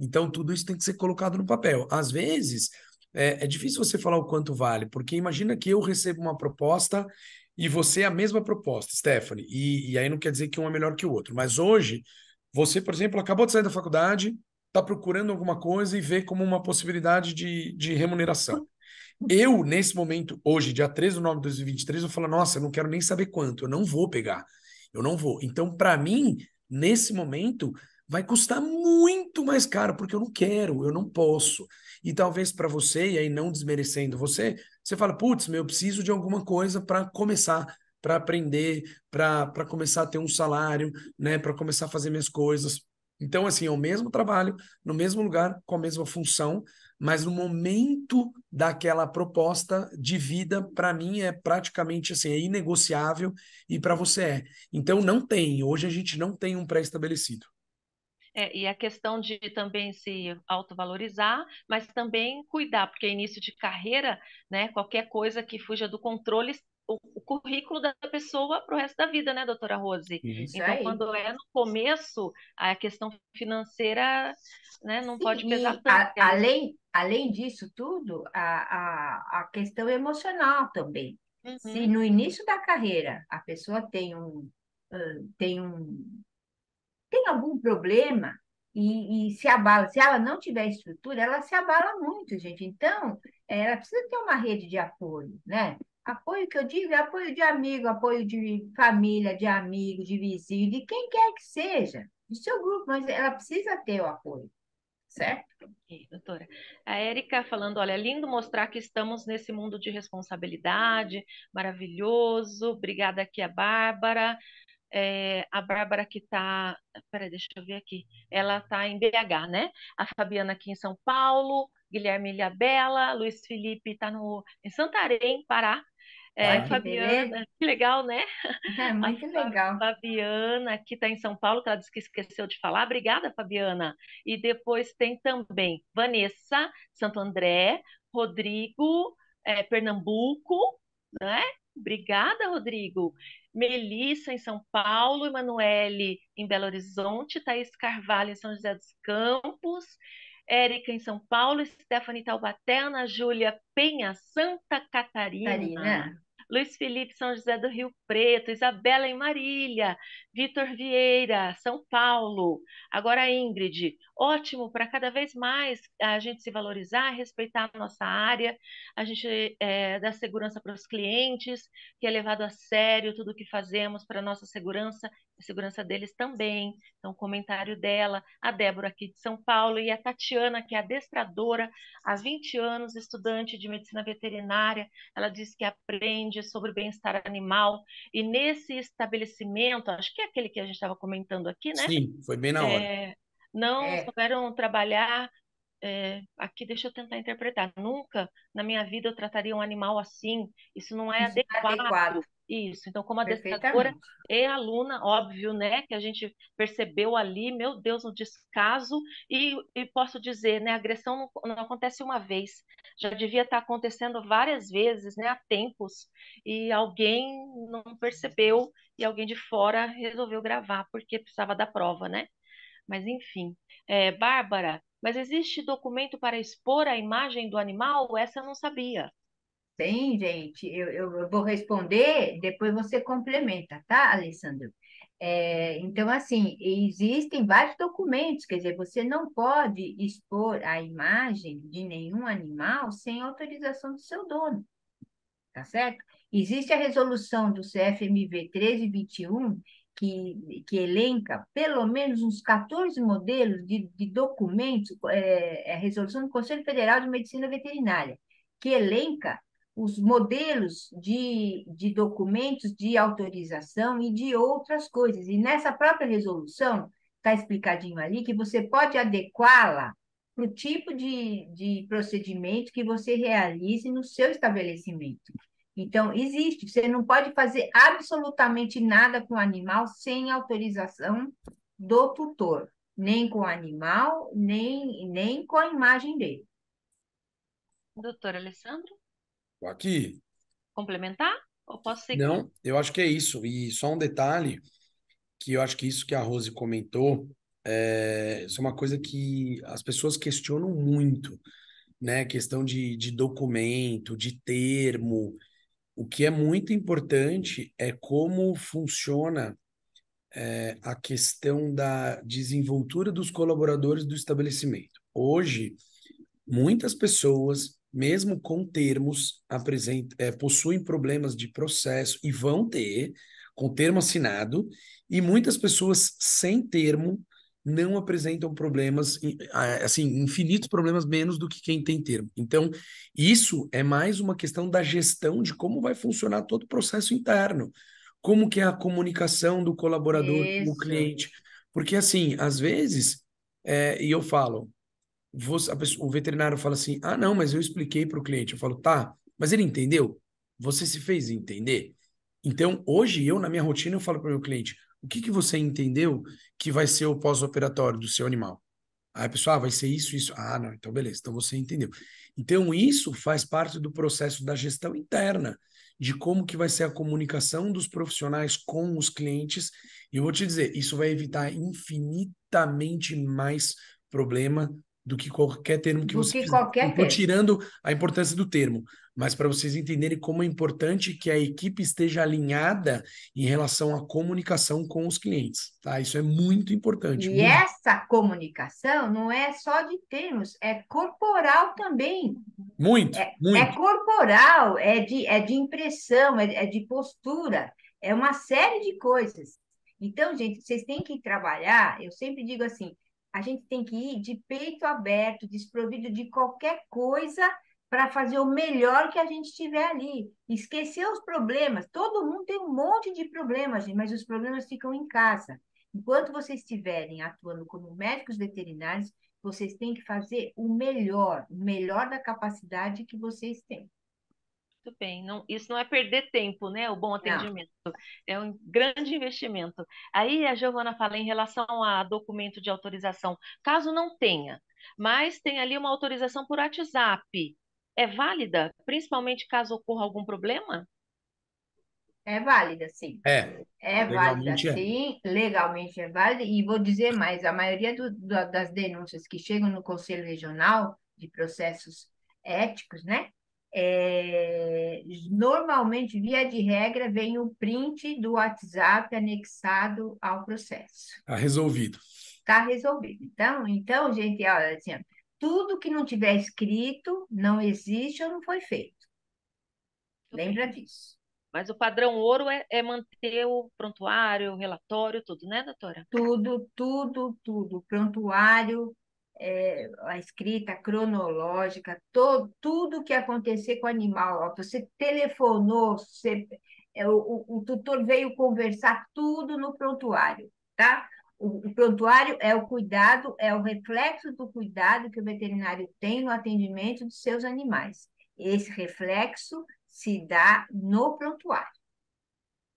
Então, tudo isso tem que ser colocado no papel. Às vezes, é, é difícil você falar o quanto vale, porque imagina que eu recebo uma proposta e você é a mesma proposta, Stephanie. E, e aí não quer dizer que um é melhor que o outro. Mas hoje, você, por exemplo, acabou de sair da faculdade, está procurando alguma coisa e vê como uma possibilidade de, de remuneração. Eu, nesse momento, hoje, dia 3 de novembro de 2023, eu falo, nossa, eu não quero nem saber quanto, eu não vou pegar, eu não vou. Então, para mim, nesse momento, vai custar muito mais caro, porque eu não quero, eu não posso. E talvez para você, e aí não desmerecendo você, você fala, putz, meu, eu preciso de alguma coisa para começar, para aprender, para começar a ter um salário, né, para começar a fazer minhas coisas. Então, assim, é o mesmo trabalho, no mesmo lugar, com a mesma função, mas no momento daquela proposta de vida, para mim é praticamente assim, é inegociável e para você é. Então, não tem, hoje a gente não tem um pré-estabelecido.
É, e a questão de também se autovalorizar, mas também cuidar, porque é início de carreira, né, qualquer coisa que fuja do controle o, o currículo da pessoa para o resto da vida, né, doutora Rose? Isso então, aí. quando é no começo, a questão financeira né, não Sim, pode pesar tanto.
A, além, além disso tudo, a, a, a questão emocional também. Uhum. Se no início da carreira a pessoa tem um, uh, tem um tem algum problema e, e, se abala, se ela não tiver estrutura, ela se abala muito, gente. Então, ela precisa ter uma rede de apoio, né? Apoio que eu digo é apoio de amigo, apoio de família, de amigo, de vizinho, de quem quer que seja, do seu grupo, mas ela precisa ter o apoio, certo?
doutora. A Érica falando, olha, é lindo mostrar que estamos nesse mundo de responsabilidade, maravilhoso. Obrigada aqui a Bárbara. É, a Bárbara que está, peraí, deixa eu ver aqui, ela está em BH, né? A Fabiana aqui em São Paulo, Guilherme Ilhabela, Luiz Felipe está em Santarém, Pará,
é, Ai, Fabiana, que,
que, legal, né? É, muito a legal. Fabiana, que está em São Paulo, que ela disse que esqueceu de falar. Obrigada, Fabiana. E depois tem também Vanessa, Santo André, Rodrigo, é, Pernambuco, né? Obrigada, Rodrigo. Melissa, em São Paulo, Emanuele, em Belo Horizonte, Thaís Carvalho, em São José dos Campos, Érica, em São Paulo, Stephanie Taubaté, Ana Júlia Penha, Santa Catarina. Catarina. Luiz Felipe São José do Rio Preto, Isabela em Marília, Vitor Vieira, São Paulo, agora Ingrid, ótimo para cada vez mais a gente se valorizar, respeitar a nossa área, a gente é, segurança para os clientes, que é levado a sério tudo o que fazemos para a nossa segurança, a segurança deles também. Então, comentário dela, a Débora aqui de São Paulo e a Tatiana, que é adestradora há 20 anos, estudante de medicina veterinária, ela diz que aprende sobre bem-estar animal e nesse estabelecimento, acho que é aquele que a gente estava comentando aqui, né? Sim, foi bem na hora. É não é. souberam trabalhar. É, aqui, deixa eu tentar interpretar. Nunca na minha vida eu trataria um animal assim. Isso não é Isso é adequado. adequado. Isso. Então, como adestradora e aluna, óbvio, né, que a gente percebeu ali, meu Deus, um descaso. E, e posso dizer, né, a agressão não, não, acontece uma vez. Já devia estar acontecendo várias vezes, né, há tempos. E alguém não percebeu e alguém de fora resolveu gravar porque precisava da prova, né? Mas enfim, é, Bárbara, mas existe documento para expor a imagem do animal? Essa eu não sabia.
Tem, gente. Eu, eu, eu vou responder, depois você complementa, tá, Alessandro? É, então, assim, existem vários documentos, quer dizer, você não pode expor a imagem de nenhum animal sem autorização do seu dono, tá certo? Existe a resolução do CFMV 1321, que, que elenca pelo menos uns 14 modelos de, de documentos, é, é, a resolução do Conselho Federal de Medicina Veterinária, que elenca os modelos de, de documentos de autorização e de outras coisas. E nessa própria resolução, está explicadinho ali, que você pode adequá-la para o tipo de, de procedimento que você realize no seu estabelecimento. Então, existe, você não pode fazer absolutamente nada com o animal sem autorização do tutor, nem com o animal, nem, nem com a imagem dele. Doutor Alessandro? Aqui. Complementar? Ou posso
seguir? Não,
eu acho que é isso. E só um detalhe, que eu acho que isso que a Rose comentou, é, isso é uma coisa que as pessoas questionam muito, né? Questão de, de documento, de termo, o que é muito importante é como funciona é, a questão da desenvoltura dos colaboradores do estabelecimento. Hoje, muitas pessoas, mesmo com termos, apresenta, é, possuem problemas de processo e vão ter com termo assinado, e muitas pessoas sem termo não apresentam problemas, assim, infinitos problemas menos do que quem tem termo. Então, isso é mais uma questão da gestão de como vai funcionar todo o processo interno, como que é a comunicação do colaborador isso. com o cliente. Porque, assim, às vezes, é, e eu falo, você, pessoa, o veterinário fala assim, ah, não, mas eu expliquei para o cliente. Eu falo, tá, mas ele entendeu? Você se fez entender? Então, hoje, eu, na minha rotina, eu falo para o meu cliente, o que, que você entendeu que vai ser o pós-operatório do seu animal? Aí, pessoal, ah, vai ser isso, isso. Ah, não, então beleza, então você entendeu. Então, isso faz parte do processo da gestão interna, de como que vai ser a comunicação dos profissionais com os clientes. E eu vou te dizer, isso vai evitar infinitamente mais problema do que qualquer termo que do você. Que qualquer Não tirando a importância do termo, mas para vocês entenderem como é importante que a equipe esteja alinhada em relação à comunicação com os clientes, tá? Isso é muito importante. E muito.
essa comunicação não é só de termos, é corporal também.
Muito, é, é muito. é
corporal, é de, é de impressão, é, é de postura, é uma série de coisas. Então, gente, vocês têm que trabalhar. Eu sempre digo assim: a gente tem que ir de peito aberto, desprovido de qualquer coisa para fazer o melhor que a gente tiver ali. Esquecer os problemas. Todo mundo tem um monte de problemas, mas os problemas ficam em casa. Enquanto vocês estiverem atuando como médicos veterinários, vocês têm que fazer o melhor, o melhor da capacidade que vocês têm
muito bem. Não, isso não é perder tempo, né? O bom atendimento. Não. É um grande investimento. Aí a Giovana fala em relação a documento de autorização. Caso não tenha, mas tem ali uma autorização por WhatsApp.
É válida, principalmente caso ocorra algum problema? É válida, sim. É.
É válida, é. sim.
Legalmente é válida. E vou dizer mais: a maioria do, do, das denúncias que chegam no Conselho Regional de Processos Éticos, né? é, normalmente, via de regra, vem o print do WhatsApp anexado ao processo.
Está resolvido.
Está resolvido. Então, então, gente, olha, assim, tudo que não tiver escrito, não existe ou não foi feito. Lembra disso.
Mas o padrão ouro é, é, manter o prontuário, o relatório, tudo, né, doutora?
Tudo, tudo, tudo. Prontuário, é, a escrita cronológica, todo, tudo que acontecer com o animal. Ó, você telefonou, você, é, o, o, tutor veio conversar tudo no prontuário, tá? O, o, prontuário é o cuidado, é o reflexo do cuidado que o veterinário tem no atendimento de seus animais. Esse reflexo se dá no prontuário.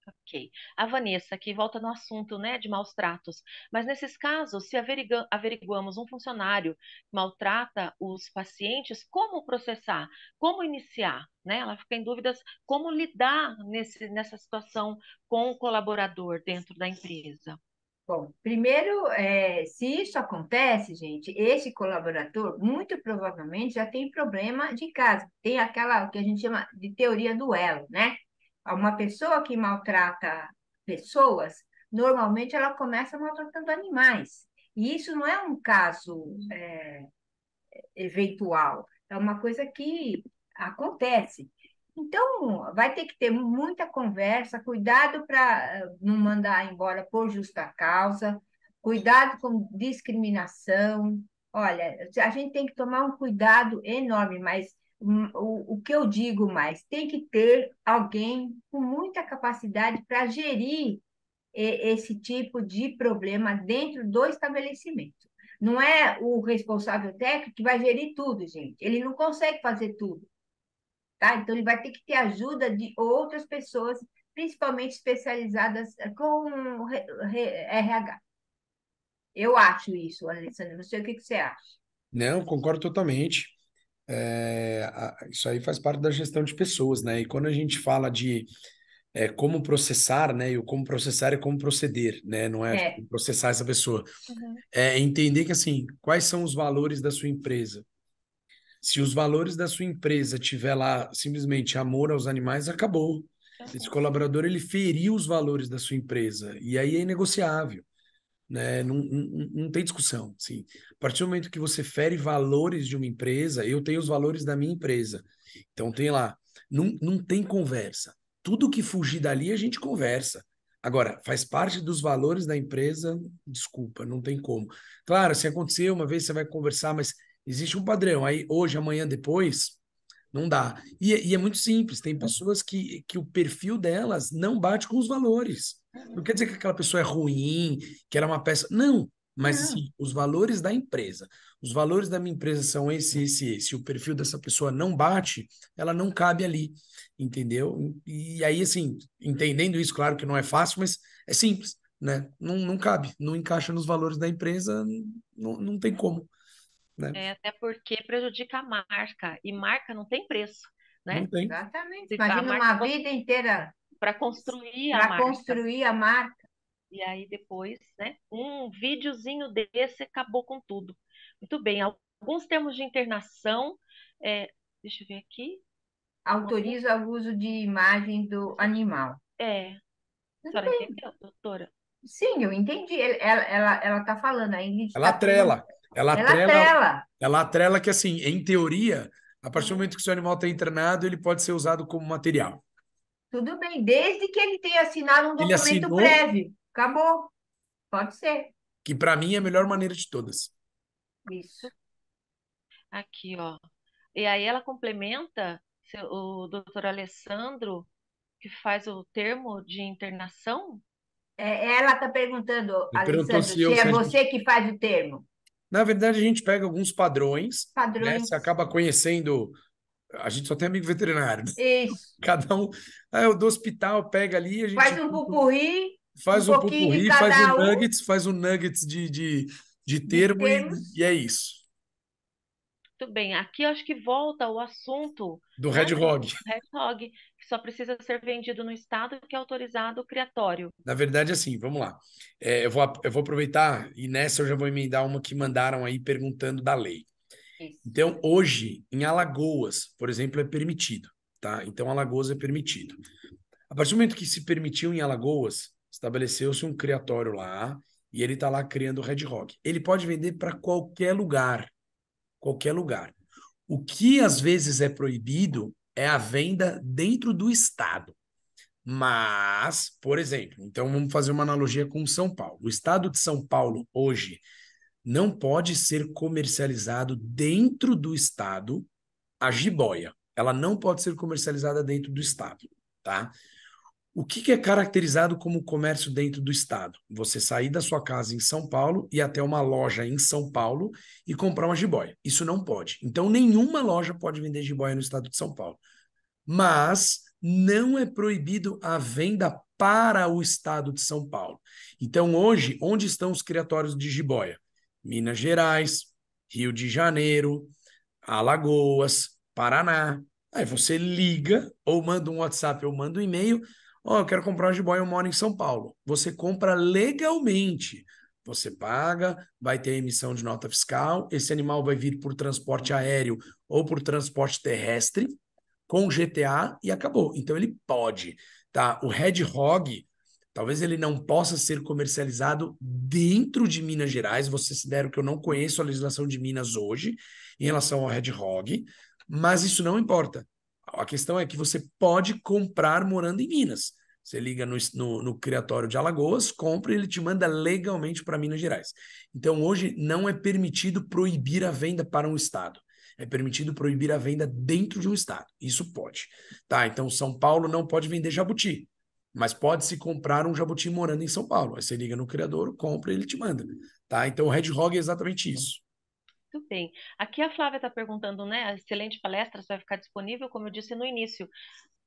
Ok. A Vanessa, que volta no assunto né, de maus tratos, mas nesses casos, se averiguamos um funcionário que maltrata os pacientes, como processar? Como iniciar? Né? Ela fica em dúvidas como lidar nesse, nessa situação com o colaborador dentro da empresa.
Bom, primeiro, é, se isso acontece, gente, esse colaborador muito provavelmente já tem problema de casa, tem aquela que a gente chama de teoria do elo, né? Uma pessoa que maltrata pessoas, normalmente ela começa maltratando animais. E isso não é um caso uhum. é, eventual, é uma coisa que acontece. Então, vai ter que ter muita conversa, cuidado para eh, não mandar embora por justa causa, cuidado com discriminação. Olha, a gente tem que tomar um cuidado enorme, mas Hum, o, que eu digo mais, tem que ter alguém com muita capacidade para gerir esse tipo de problema dentro do estabelecimento. Não é o responsável técnico que vai gerir tudo, gente. Ele não consegue fazer tudo. Tá? Então, ele vai ter que ter ajuda de outras pessoas, principalmente especializadas eh, com RH. Eu acho isso, Alessandra. Não sei o que você acha.
Não, concordo totalmente é, isso aí faz parte da gestão de pessoas, né? E quando a gente fala de é, como processar, né? E o como processar é como proceder, né? Não é, é. Tipo processar essa pessoa. Uhum. É entender que, assim, quais são os valores da sua empresa. Se os valores da sua empresa tiver lá simplesmente amor aos animais, acabou. Uhum. Esse colaborador, ele feriu os valores da sua empresa. E aí é inegociável né? Não, não, não, tem discussão. Assim. A partir do momento que você fere valores de uma empresa, eu tenho os valores da minha empresa. Então tem lá. Não, não tem conversa. Tudo que fugir dali a gente conversa. Agora, faz parte dos valores da empresa, desculpa, não tem como. Claro, se acontecer uma vez você vai conversar, mas existe um padrão. Aí hoje, amanhã, depois, não dá. E, é, e é muito simples, tem uhum. pessoas que, que o perfil delas não bate com os valores. Não quer dizer que aquela pessoa é ruim, que era uma peça. Não, mas não. Assim, os valores da empresa. Os valores da minha empresa são esse, esse, esse. Se o perfil dessa pessoa não bate, ela não cabe ali, entendeu? E aí, assim, entendendo isso, claro que não é fácil, mas é simples, né? Não, não cabe, não encaixa nos valores da empresa, não, não tem como. Né?
É, até porque prejudica a marca, e marca não tem preço, né? Não tem. Exatamente. Imagina uma vida inteira para construir pra a marca. Para construir a marca. E aí depois, né, um videozinho desse acabou com tudo. Muito bem, alguns termos de internação, é,
deixa eu ver aqui. Autoriza o uso de imagem do animal. É. A entendeu, doutora? Sim, eu entendi. Ela está ela, ela tá falando, a Ela tá atrela.
Ela, ela atrela, atrela. Ela atrela que, assim, em teoria, a partir do momento que o seu animal está internado, ele pode ser usado como material.
Tudo bem, desde que ele tenha assinado um documento assinou... prévio. Acabou. Pode ser.
Que para mim é a melhor maneira de todas.
Isso. Aqui, ó. E aí
ela complementa o doutor Alessandro, que faz o termo de internação? É, ela está perguntando, Ele Alessandro, se, se é você que
faz o termo.
Na verdade, a gente pega alguns padrões.
Né? Padrões. Né? Você
acaba conhecendo a gente só tem amigo veterinário. Né? Isso. Cada um. Aí ah, o do hospital pega ali. A gente faz um
pupurri. Faz um, um pupurri, faz um
nuggets, um. faz um nuggets de, de, de termo de e, e, é isso.
Muito bem. Aqui eu acho que volta o assunto.
Do né? Red Hog.
Red Hog, que só precisa ser vendido no estado que é autorizado o criatório.
Na verdade, assim, vamos lá. É, eu, vou, eu vou aproveitar, e nessa eu já vou emendar uma que mandaram aí perguntando da lei. Então, hoje, em Alagoas, por exemplo, é permitido. Tá? Então, Alagoas é permitido. A partir do momento que se permitiu em Alagoas, estabeleceu-se um criatório lá e ele está lá criando o Red Rock. Ele pode vender para qualquer lugar. Qualquer lugar. O que às vezes é proibido é a venda dentro do Estado. Mas, por exemplo, então vamos fazer uma analogia com São Paulo. O Estado de São Paulo hoje não pode ser comercializado dentro do Estado a jiboia. Ela não pode ser comercializada dentro do Estado, tá? O que, que é caracterizado como comércio dentro do Estado? Você sair da sua casa em São Paulo e até uma loja em São Paulo e comprar uma jiboia. Isso não pode. Então, nenhuma loja pode vender jiboia no Estado de São Paulo. Mas não é proibido a venda para o estado de São Paulo. Então, hoje, onde estão os criatórios de jiboia? Minas Gerais, Rio de Janeiro, Alagoas, Paraná. Aí você liga ou manda um WhatsApp ou manda um e-mail. Ó, oh, eu quero comprar um jiboia, eu moro em São Paulo. Você compra legalmente. Você paga, vai ter emissão de nota fiscal. Esse animal vai vir por transporte aéreo ou por transporte terrestre com GTA e acabou. Então ele pode, tá? O Red Hog, Talvez ele não possa ser comercializado dentro de Minas Gerais. Vocês deram que eu não conheço a legislação de Minas hoje em relação ao Red Hog, mas isso não importa. A questão é que você pode comprar morando em Minas. Você liga no, no, no criatório de Alagoas, compra e ele te manda legalmente para Minas Gerais. Então, hoje, não é permitido proibir a venda para um Estado. É permitido proibir a venda dentro de um Estado. Isso pode. Tá? Então, São Paulo não pode vender jabuti mas pode-se comprar um jabuti morando em São Paulo. Aí você liga no criador, compra e ele te manda. Tá? Então o Red Hog é exatamente isso.
Muito bem. Aqui a Flávia está perguntando, né? Excelente palestra, só vai ficar disponível, como eu disse no início,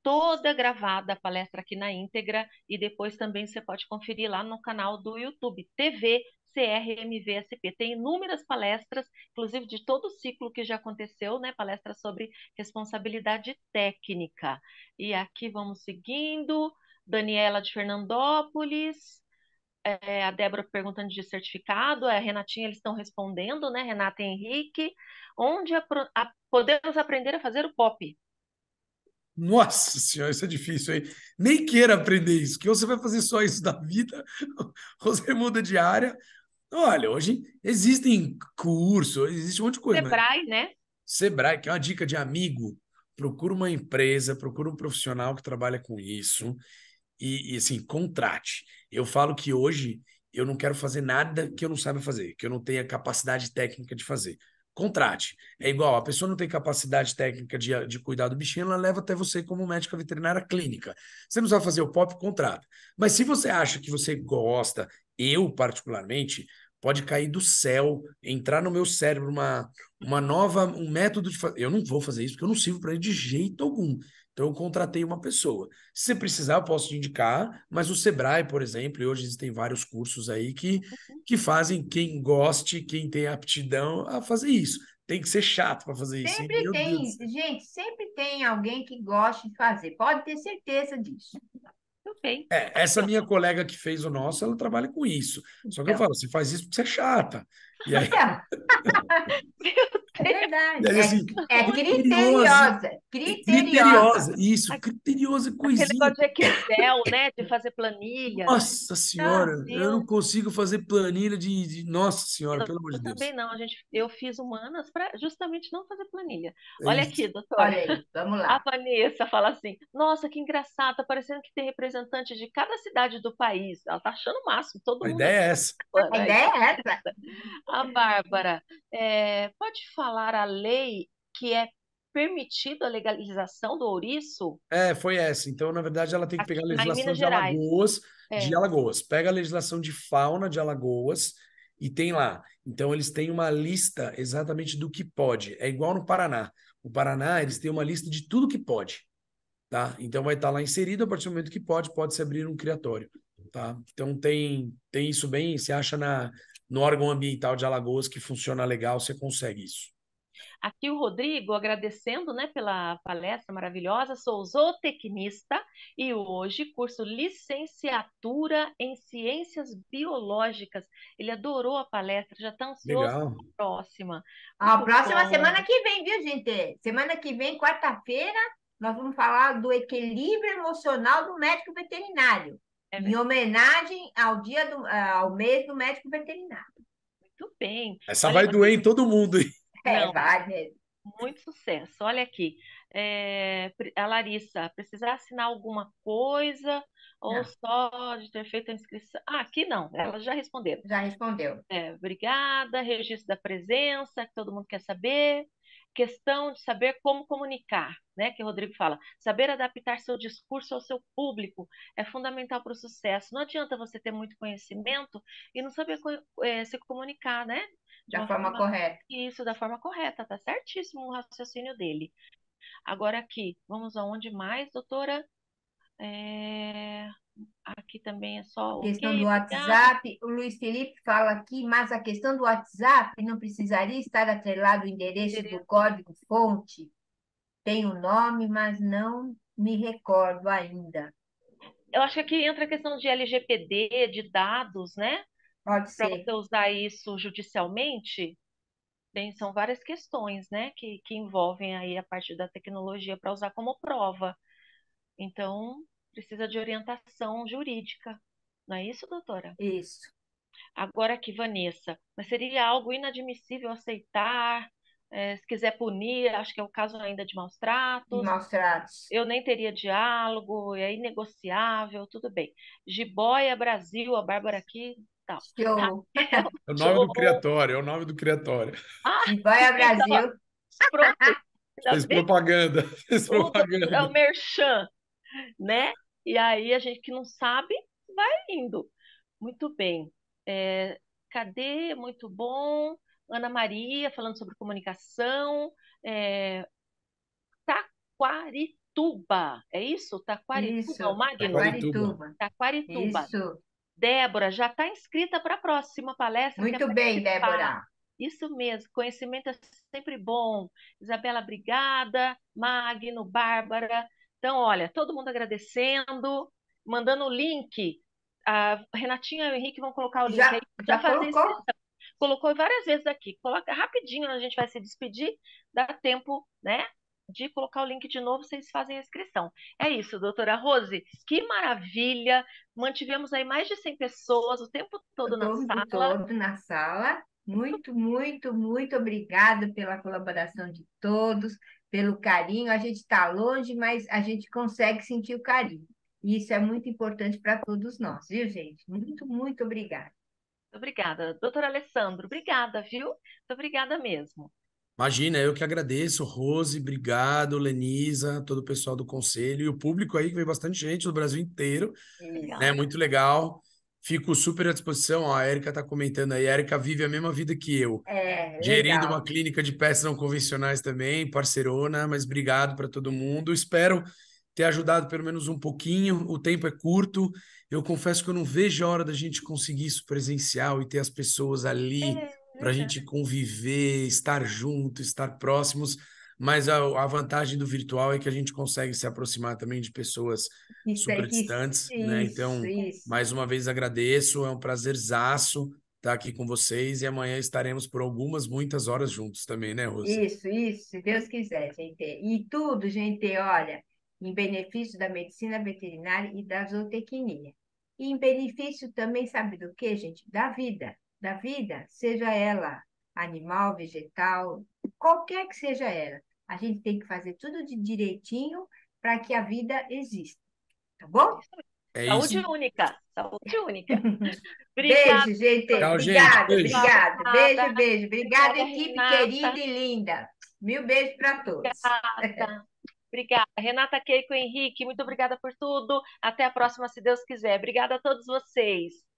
toda gravada a palestra aqui na íntegra e depois também você pode conferir lá no canal do YouTube TV CRMVSP. Tem inúmeras palestras, inclusive de todo o ciclo que já aconteceu, né? Palestra sobre responsabilidade técnica. E aqui vamos seguindo. Daniela de Fernandópolis, é, a Débora perguntando de certificado, é, a Renatinha, eles estão respondendo, né? Renata Henrique, onde a, a, podemos aprender a fazer o pop?
Nossa senhora, isso é difícil, hein? Nem queira aprender isso, que você vai fazer só isso da vida, você muda de área. Olha, hoje existem cursos, existe um monte de coisa. Né? Sebrae, mas... né? Sebrae, que é uma dica de amigo. Procura uma empresa, procura um profissional que trabalha com isso e, e assim, contrate. Eu falo que hoje eu não quero fazer nada que eu não saiba fazer, que eu não tenha capacidade técnica de fazer. Contrate. É igual, a pessoa não tem capacidade técnica de, de cuidar do bichinho, ela leva até você como médica veterinária clínica. Você não sabe fazer o pop, contrata. Mas se você acha que você gosta, eu particularmente, pode cair do céu, entrar no meu cérebro uma, uma nova, um método de fazer. Eu não vou fazer isso porque eu não sirvo para ele de jeito algum. Então, eu contratei uma pessoa. Se precisar, eu posso te indicar, mas o Sebrae, por exemplo, e hoje existem vários cursos aí que, uhum. que fazem quem goste, quem tem aptidão a fazer isso. Tem que ser chato para fazer sempre isso. Sempre tem,
Deus. gente, sempre tem alguém que goste de fazer. Pode ter certeza disso. bem.
É, essa minha colega que fez o nosso, ela trabalha com isso. Só que então. eu falo, você faz isso porque você é chata. E aí...
É verdade. Aí, é assim, é, é criteriosa. Criteriosa.
Isso, criteriosa coisinha. Aquele negócio de Excel,
né?
De fazer planilha. Nossa Senhora, ah, eu não
consigo fazer planilha de. de... Nossa Senhora, eu, pelo amor de Deus. Eu também
não, gente. Eu fiz humanas para justamente não fazer planilha. É Olha isso. aqui, doutora. Olha aí, vamos lá. A Vanessa fala assim: nossa, que engraçado, tá parecendo que tem representante de cada cidade do país. Ela tá achando o máximo, todo a mundo. Ideia é essa. A ideia é essa. A ah, Bárbara, é, pode falar a lei que é permitido a legalização do ouriço?
É, foi essa. Então, na verdade, ela tem que pegar a legislação de Alagoas, é. de Alagoas. Pega a legislação de fauna de Alagoas e tem lá. Então, eles têm uma lista exatamente do que pode. É igual no Paraná. O Paraná, eles têm uma lista de tudo que pode. Tá? Então, vai estar lá inserido, a partir do momento que pode, pode-se abrir um criatório. Tá? Então, tem, tem isso bem, se acha na no órgão ambiental de Alagoas que funciona legal, você consegue isso.
Aqui o Rodrigo agradecendo né, pela palestra maravilhosa. Sou zootecnista e hoje curso licenciatura em ciências biológicas. Ele adorou a palestra,
já está ansioso para a próxima. A próxima bom. semana que vem, viu, gente? Semana que vem, quarta-feira, nós vamos falar do equilíbrio emocional do médico veterinário. É em homenagem ao dia do, ao mês do médico veterinário. Muito bem.
Essa Olha, vai doer em todo mundo. Hein? É, Não,
vai mesmo. Muito sucesso. Olha
aqui, é, a Larissa, precisar assinar alguma coisa ou não. só de ter feito a inscrição? Ah, aqui não, ela já respondeu Já respondeu. É, obrigada, registro da presença, que todo mundo quer saber questão de saber como comunicar, né, que o Rodrigo fala, saber adaptar seu discurso ao seu público é fundamental para o sucesso. Não adianta você ter muito conhecimento e não saber é, se comunicar, né? da forma, forma, correta. Isso, da forma correta, tá certíssimo o raciocínio dele. Agora aqui, vamos aonde mais, doutora? É... Aqui também é só. A questão okay, do WhatsApp,
o Luiz Felipe fala aqui, mas a questão do WhatsApp não precisaria estar atrelado do endereço do código-fonte? Tem o um nome, mas não me recordo ainda.
Eu acho que aqui entra a questão de LGPD, de dados, né? Pode ser. Para você usar isso judicialmente, tem, são várias questões, né, que, que envolvem aí a parte da tecnologia para usar como prova. Então, precisa de orientação jurídica. Não é isso, doutora? Isso. Agora aqui, Vanessa, mas seria algo inadmissível aceitar, é, se quiser punir, acho que é o caso ainda de maus tratos. Maus tratos. Eu nem teria diálogo, é inegociável, tudo bem. Jiboia Brasil, a Bárbara aqui, tal. Show. Ah, é o nome do
criatório, é o nome do criatório.
Ah, Jiboia então, Brasil. Pronto. Fez
propaganda, fez propaganda. É o
merchan, né? E aí a gente que não sabe vai indo. Muito bem. É, cadê? Muito bom. Ana Maria falando sobre comunicação. É, Taquarituba, é isso? Taquarituba, é o Magno? Taquarituba. Taquarituba. Isso. Débora, já está inscrita para a próxima palestra. Muito bem, Débora. Isso mesmo, conhecimento é sempre bom. Isabela, obrigada. Magno, Bárbara, então, olha, todo mundo agradecendo, mandando o link. A Renatinha e o Henrique vão colocar o link já, aí. Já, já fazer colocou? Colocou várias vezes aqui. Coloca rapidinho, a gente vai se despedir. Dá tempo, né? de colocar o link de novo, vocês fazem a inscrição. É isso, doutora Rose, que maravilha!
Mantivemos aí mais de 100 pessoas o tempo todo na sala. O tempo todo na sala. Muito, muito, muito obrigada pela colaboração de todos pelo carinho. A gente está longe, mas a gente consegue sentir o carinho. E isso é muito importante para todos nós, viu, gente? Muito, muito obrigada.
Obrigada, doutor Alessandro. Obrigada, viu? Muito obrigada mesmo.
Imagina, eu que agradeço, Rose, obrigado, Lenisa, todo o pessoal do conselho e o público aí, que veio bastante gente do Brasil inteiro. Legal. Né? Muito legal. Fico super à disposição. A Erika está comentando aí. A Erika vive a mesma vida que eu.
É, Gerindo legal.
uma clínica de peças não convencionais também, Parcerona, mas obrigado para todo mundo. Espero ter ajudado pelo menos um pouquinho. O tempo é curto. Eu confesso que eu não vejo a hora da gente conseguir isso presencial e ter as pessoas ali é, para a é. gente conviver, estar junto, estar próximos mas a, a, vantagem do virtual é que a gente consegue se aproximar também de pessoas isso, é super é, distantes, isso, né? Então, isso. mais uma vez agradeço, é um prazerzaço estar aqui com vocês e amanhã estaremos por algumas, muitas horas juntos também, né, Rosa?
Isso, isso, se Deus quiser, gente. E tudo, gente, olha, em benefício da medicina veterinária e da zootecnia. E em benefício também, sabe do que, gente? Da vida, da vida, seja ela animal, vegetal, qualquer que seja ela. A gente tem que fazer tudo de direitinho para que a vida exista. Tá bom? É Saúde isso. única. Saúde única. beijo, gente. Tchau, obrigada, beijo. obrigada. Beijo, beijo. Obrigada, obrigada equipe Renata. querida e linda. Mil beijos para todos.
Obrigada. Obrigada. Renata Keiko Henrique, muito obrigada por tudo. Até a próxima, se Deus quiser. Obrigada a todos vocês.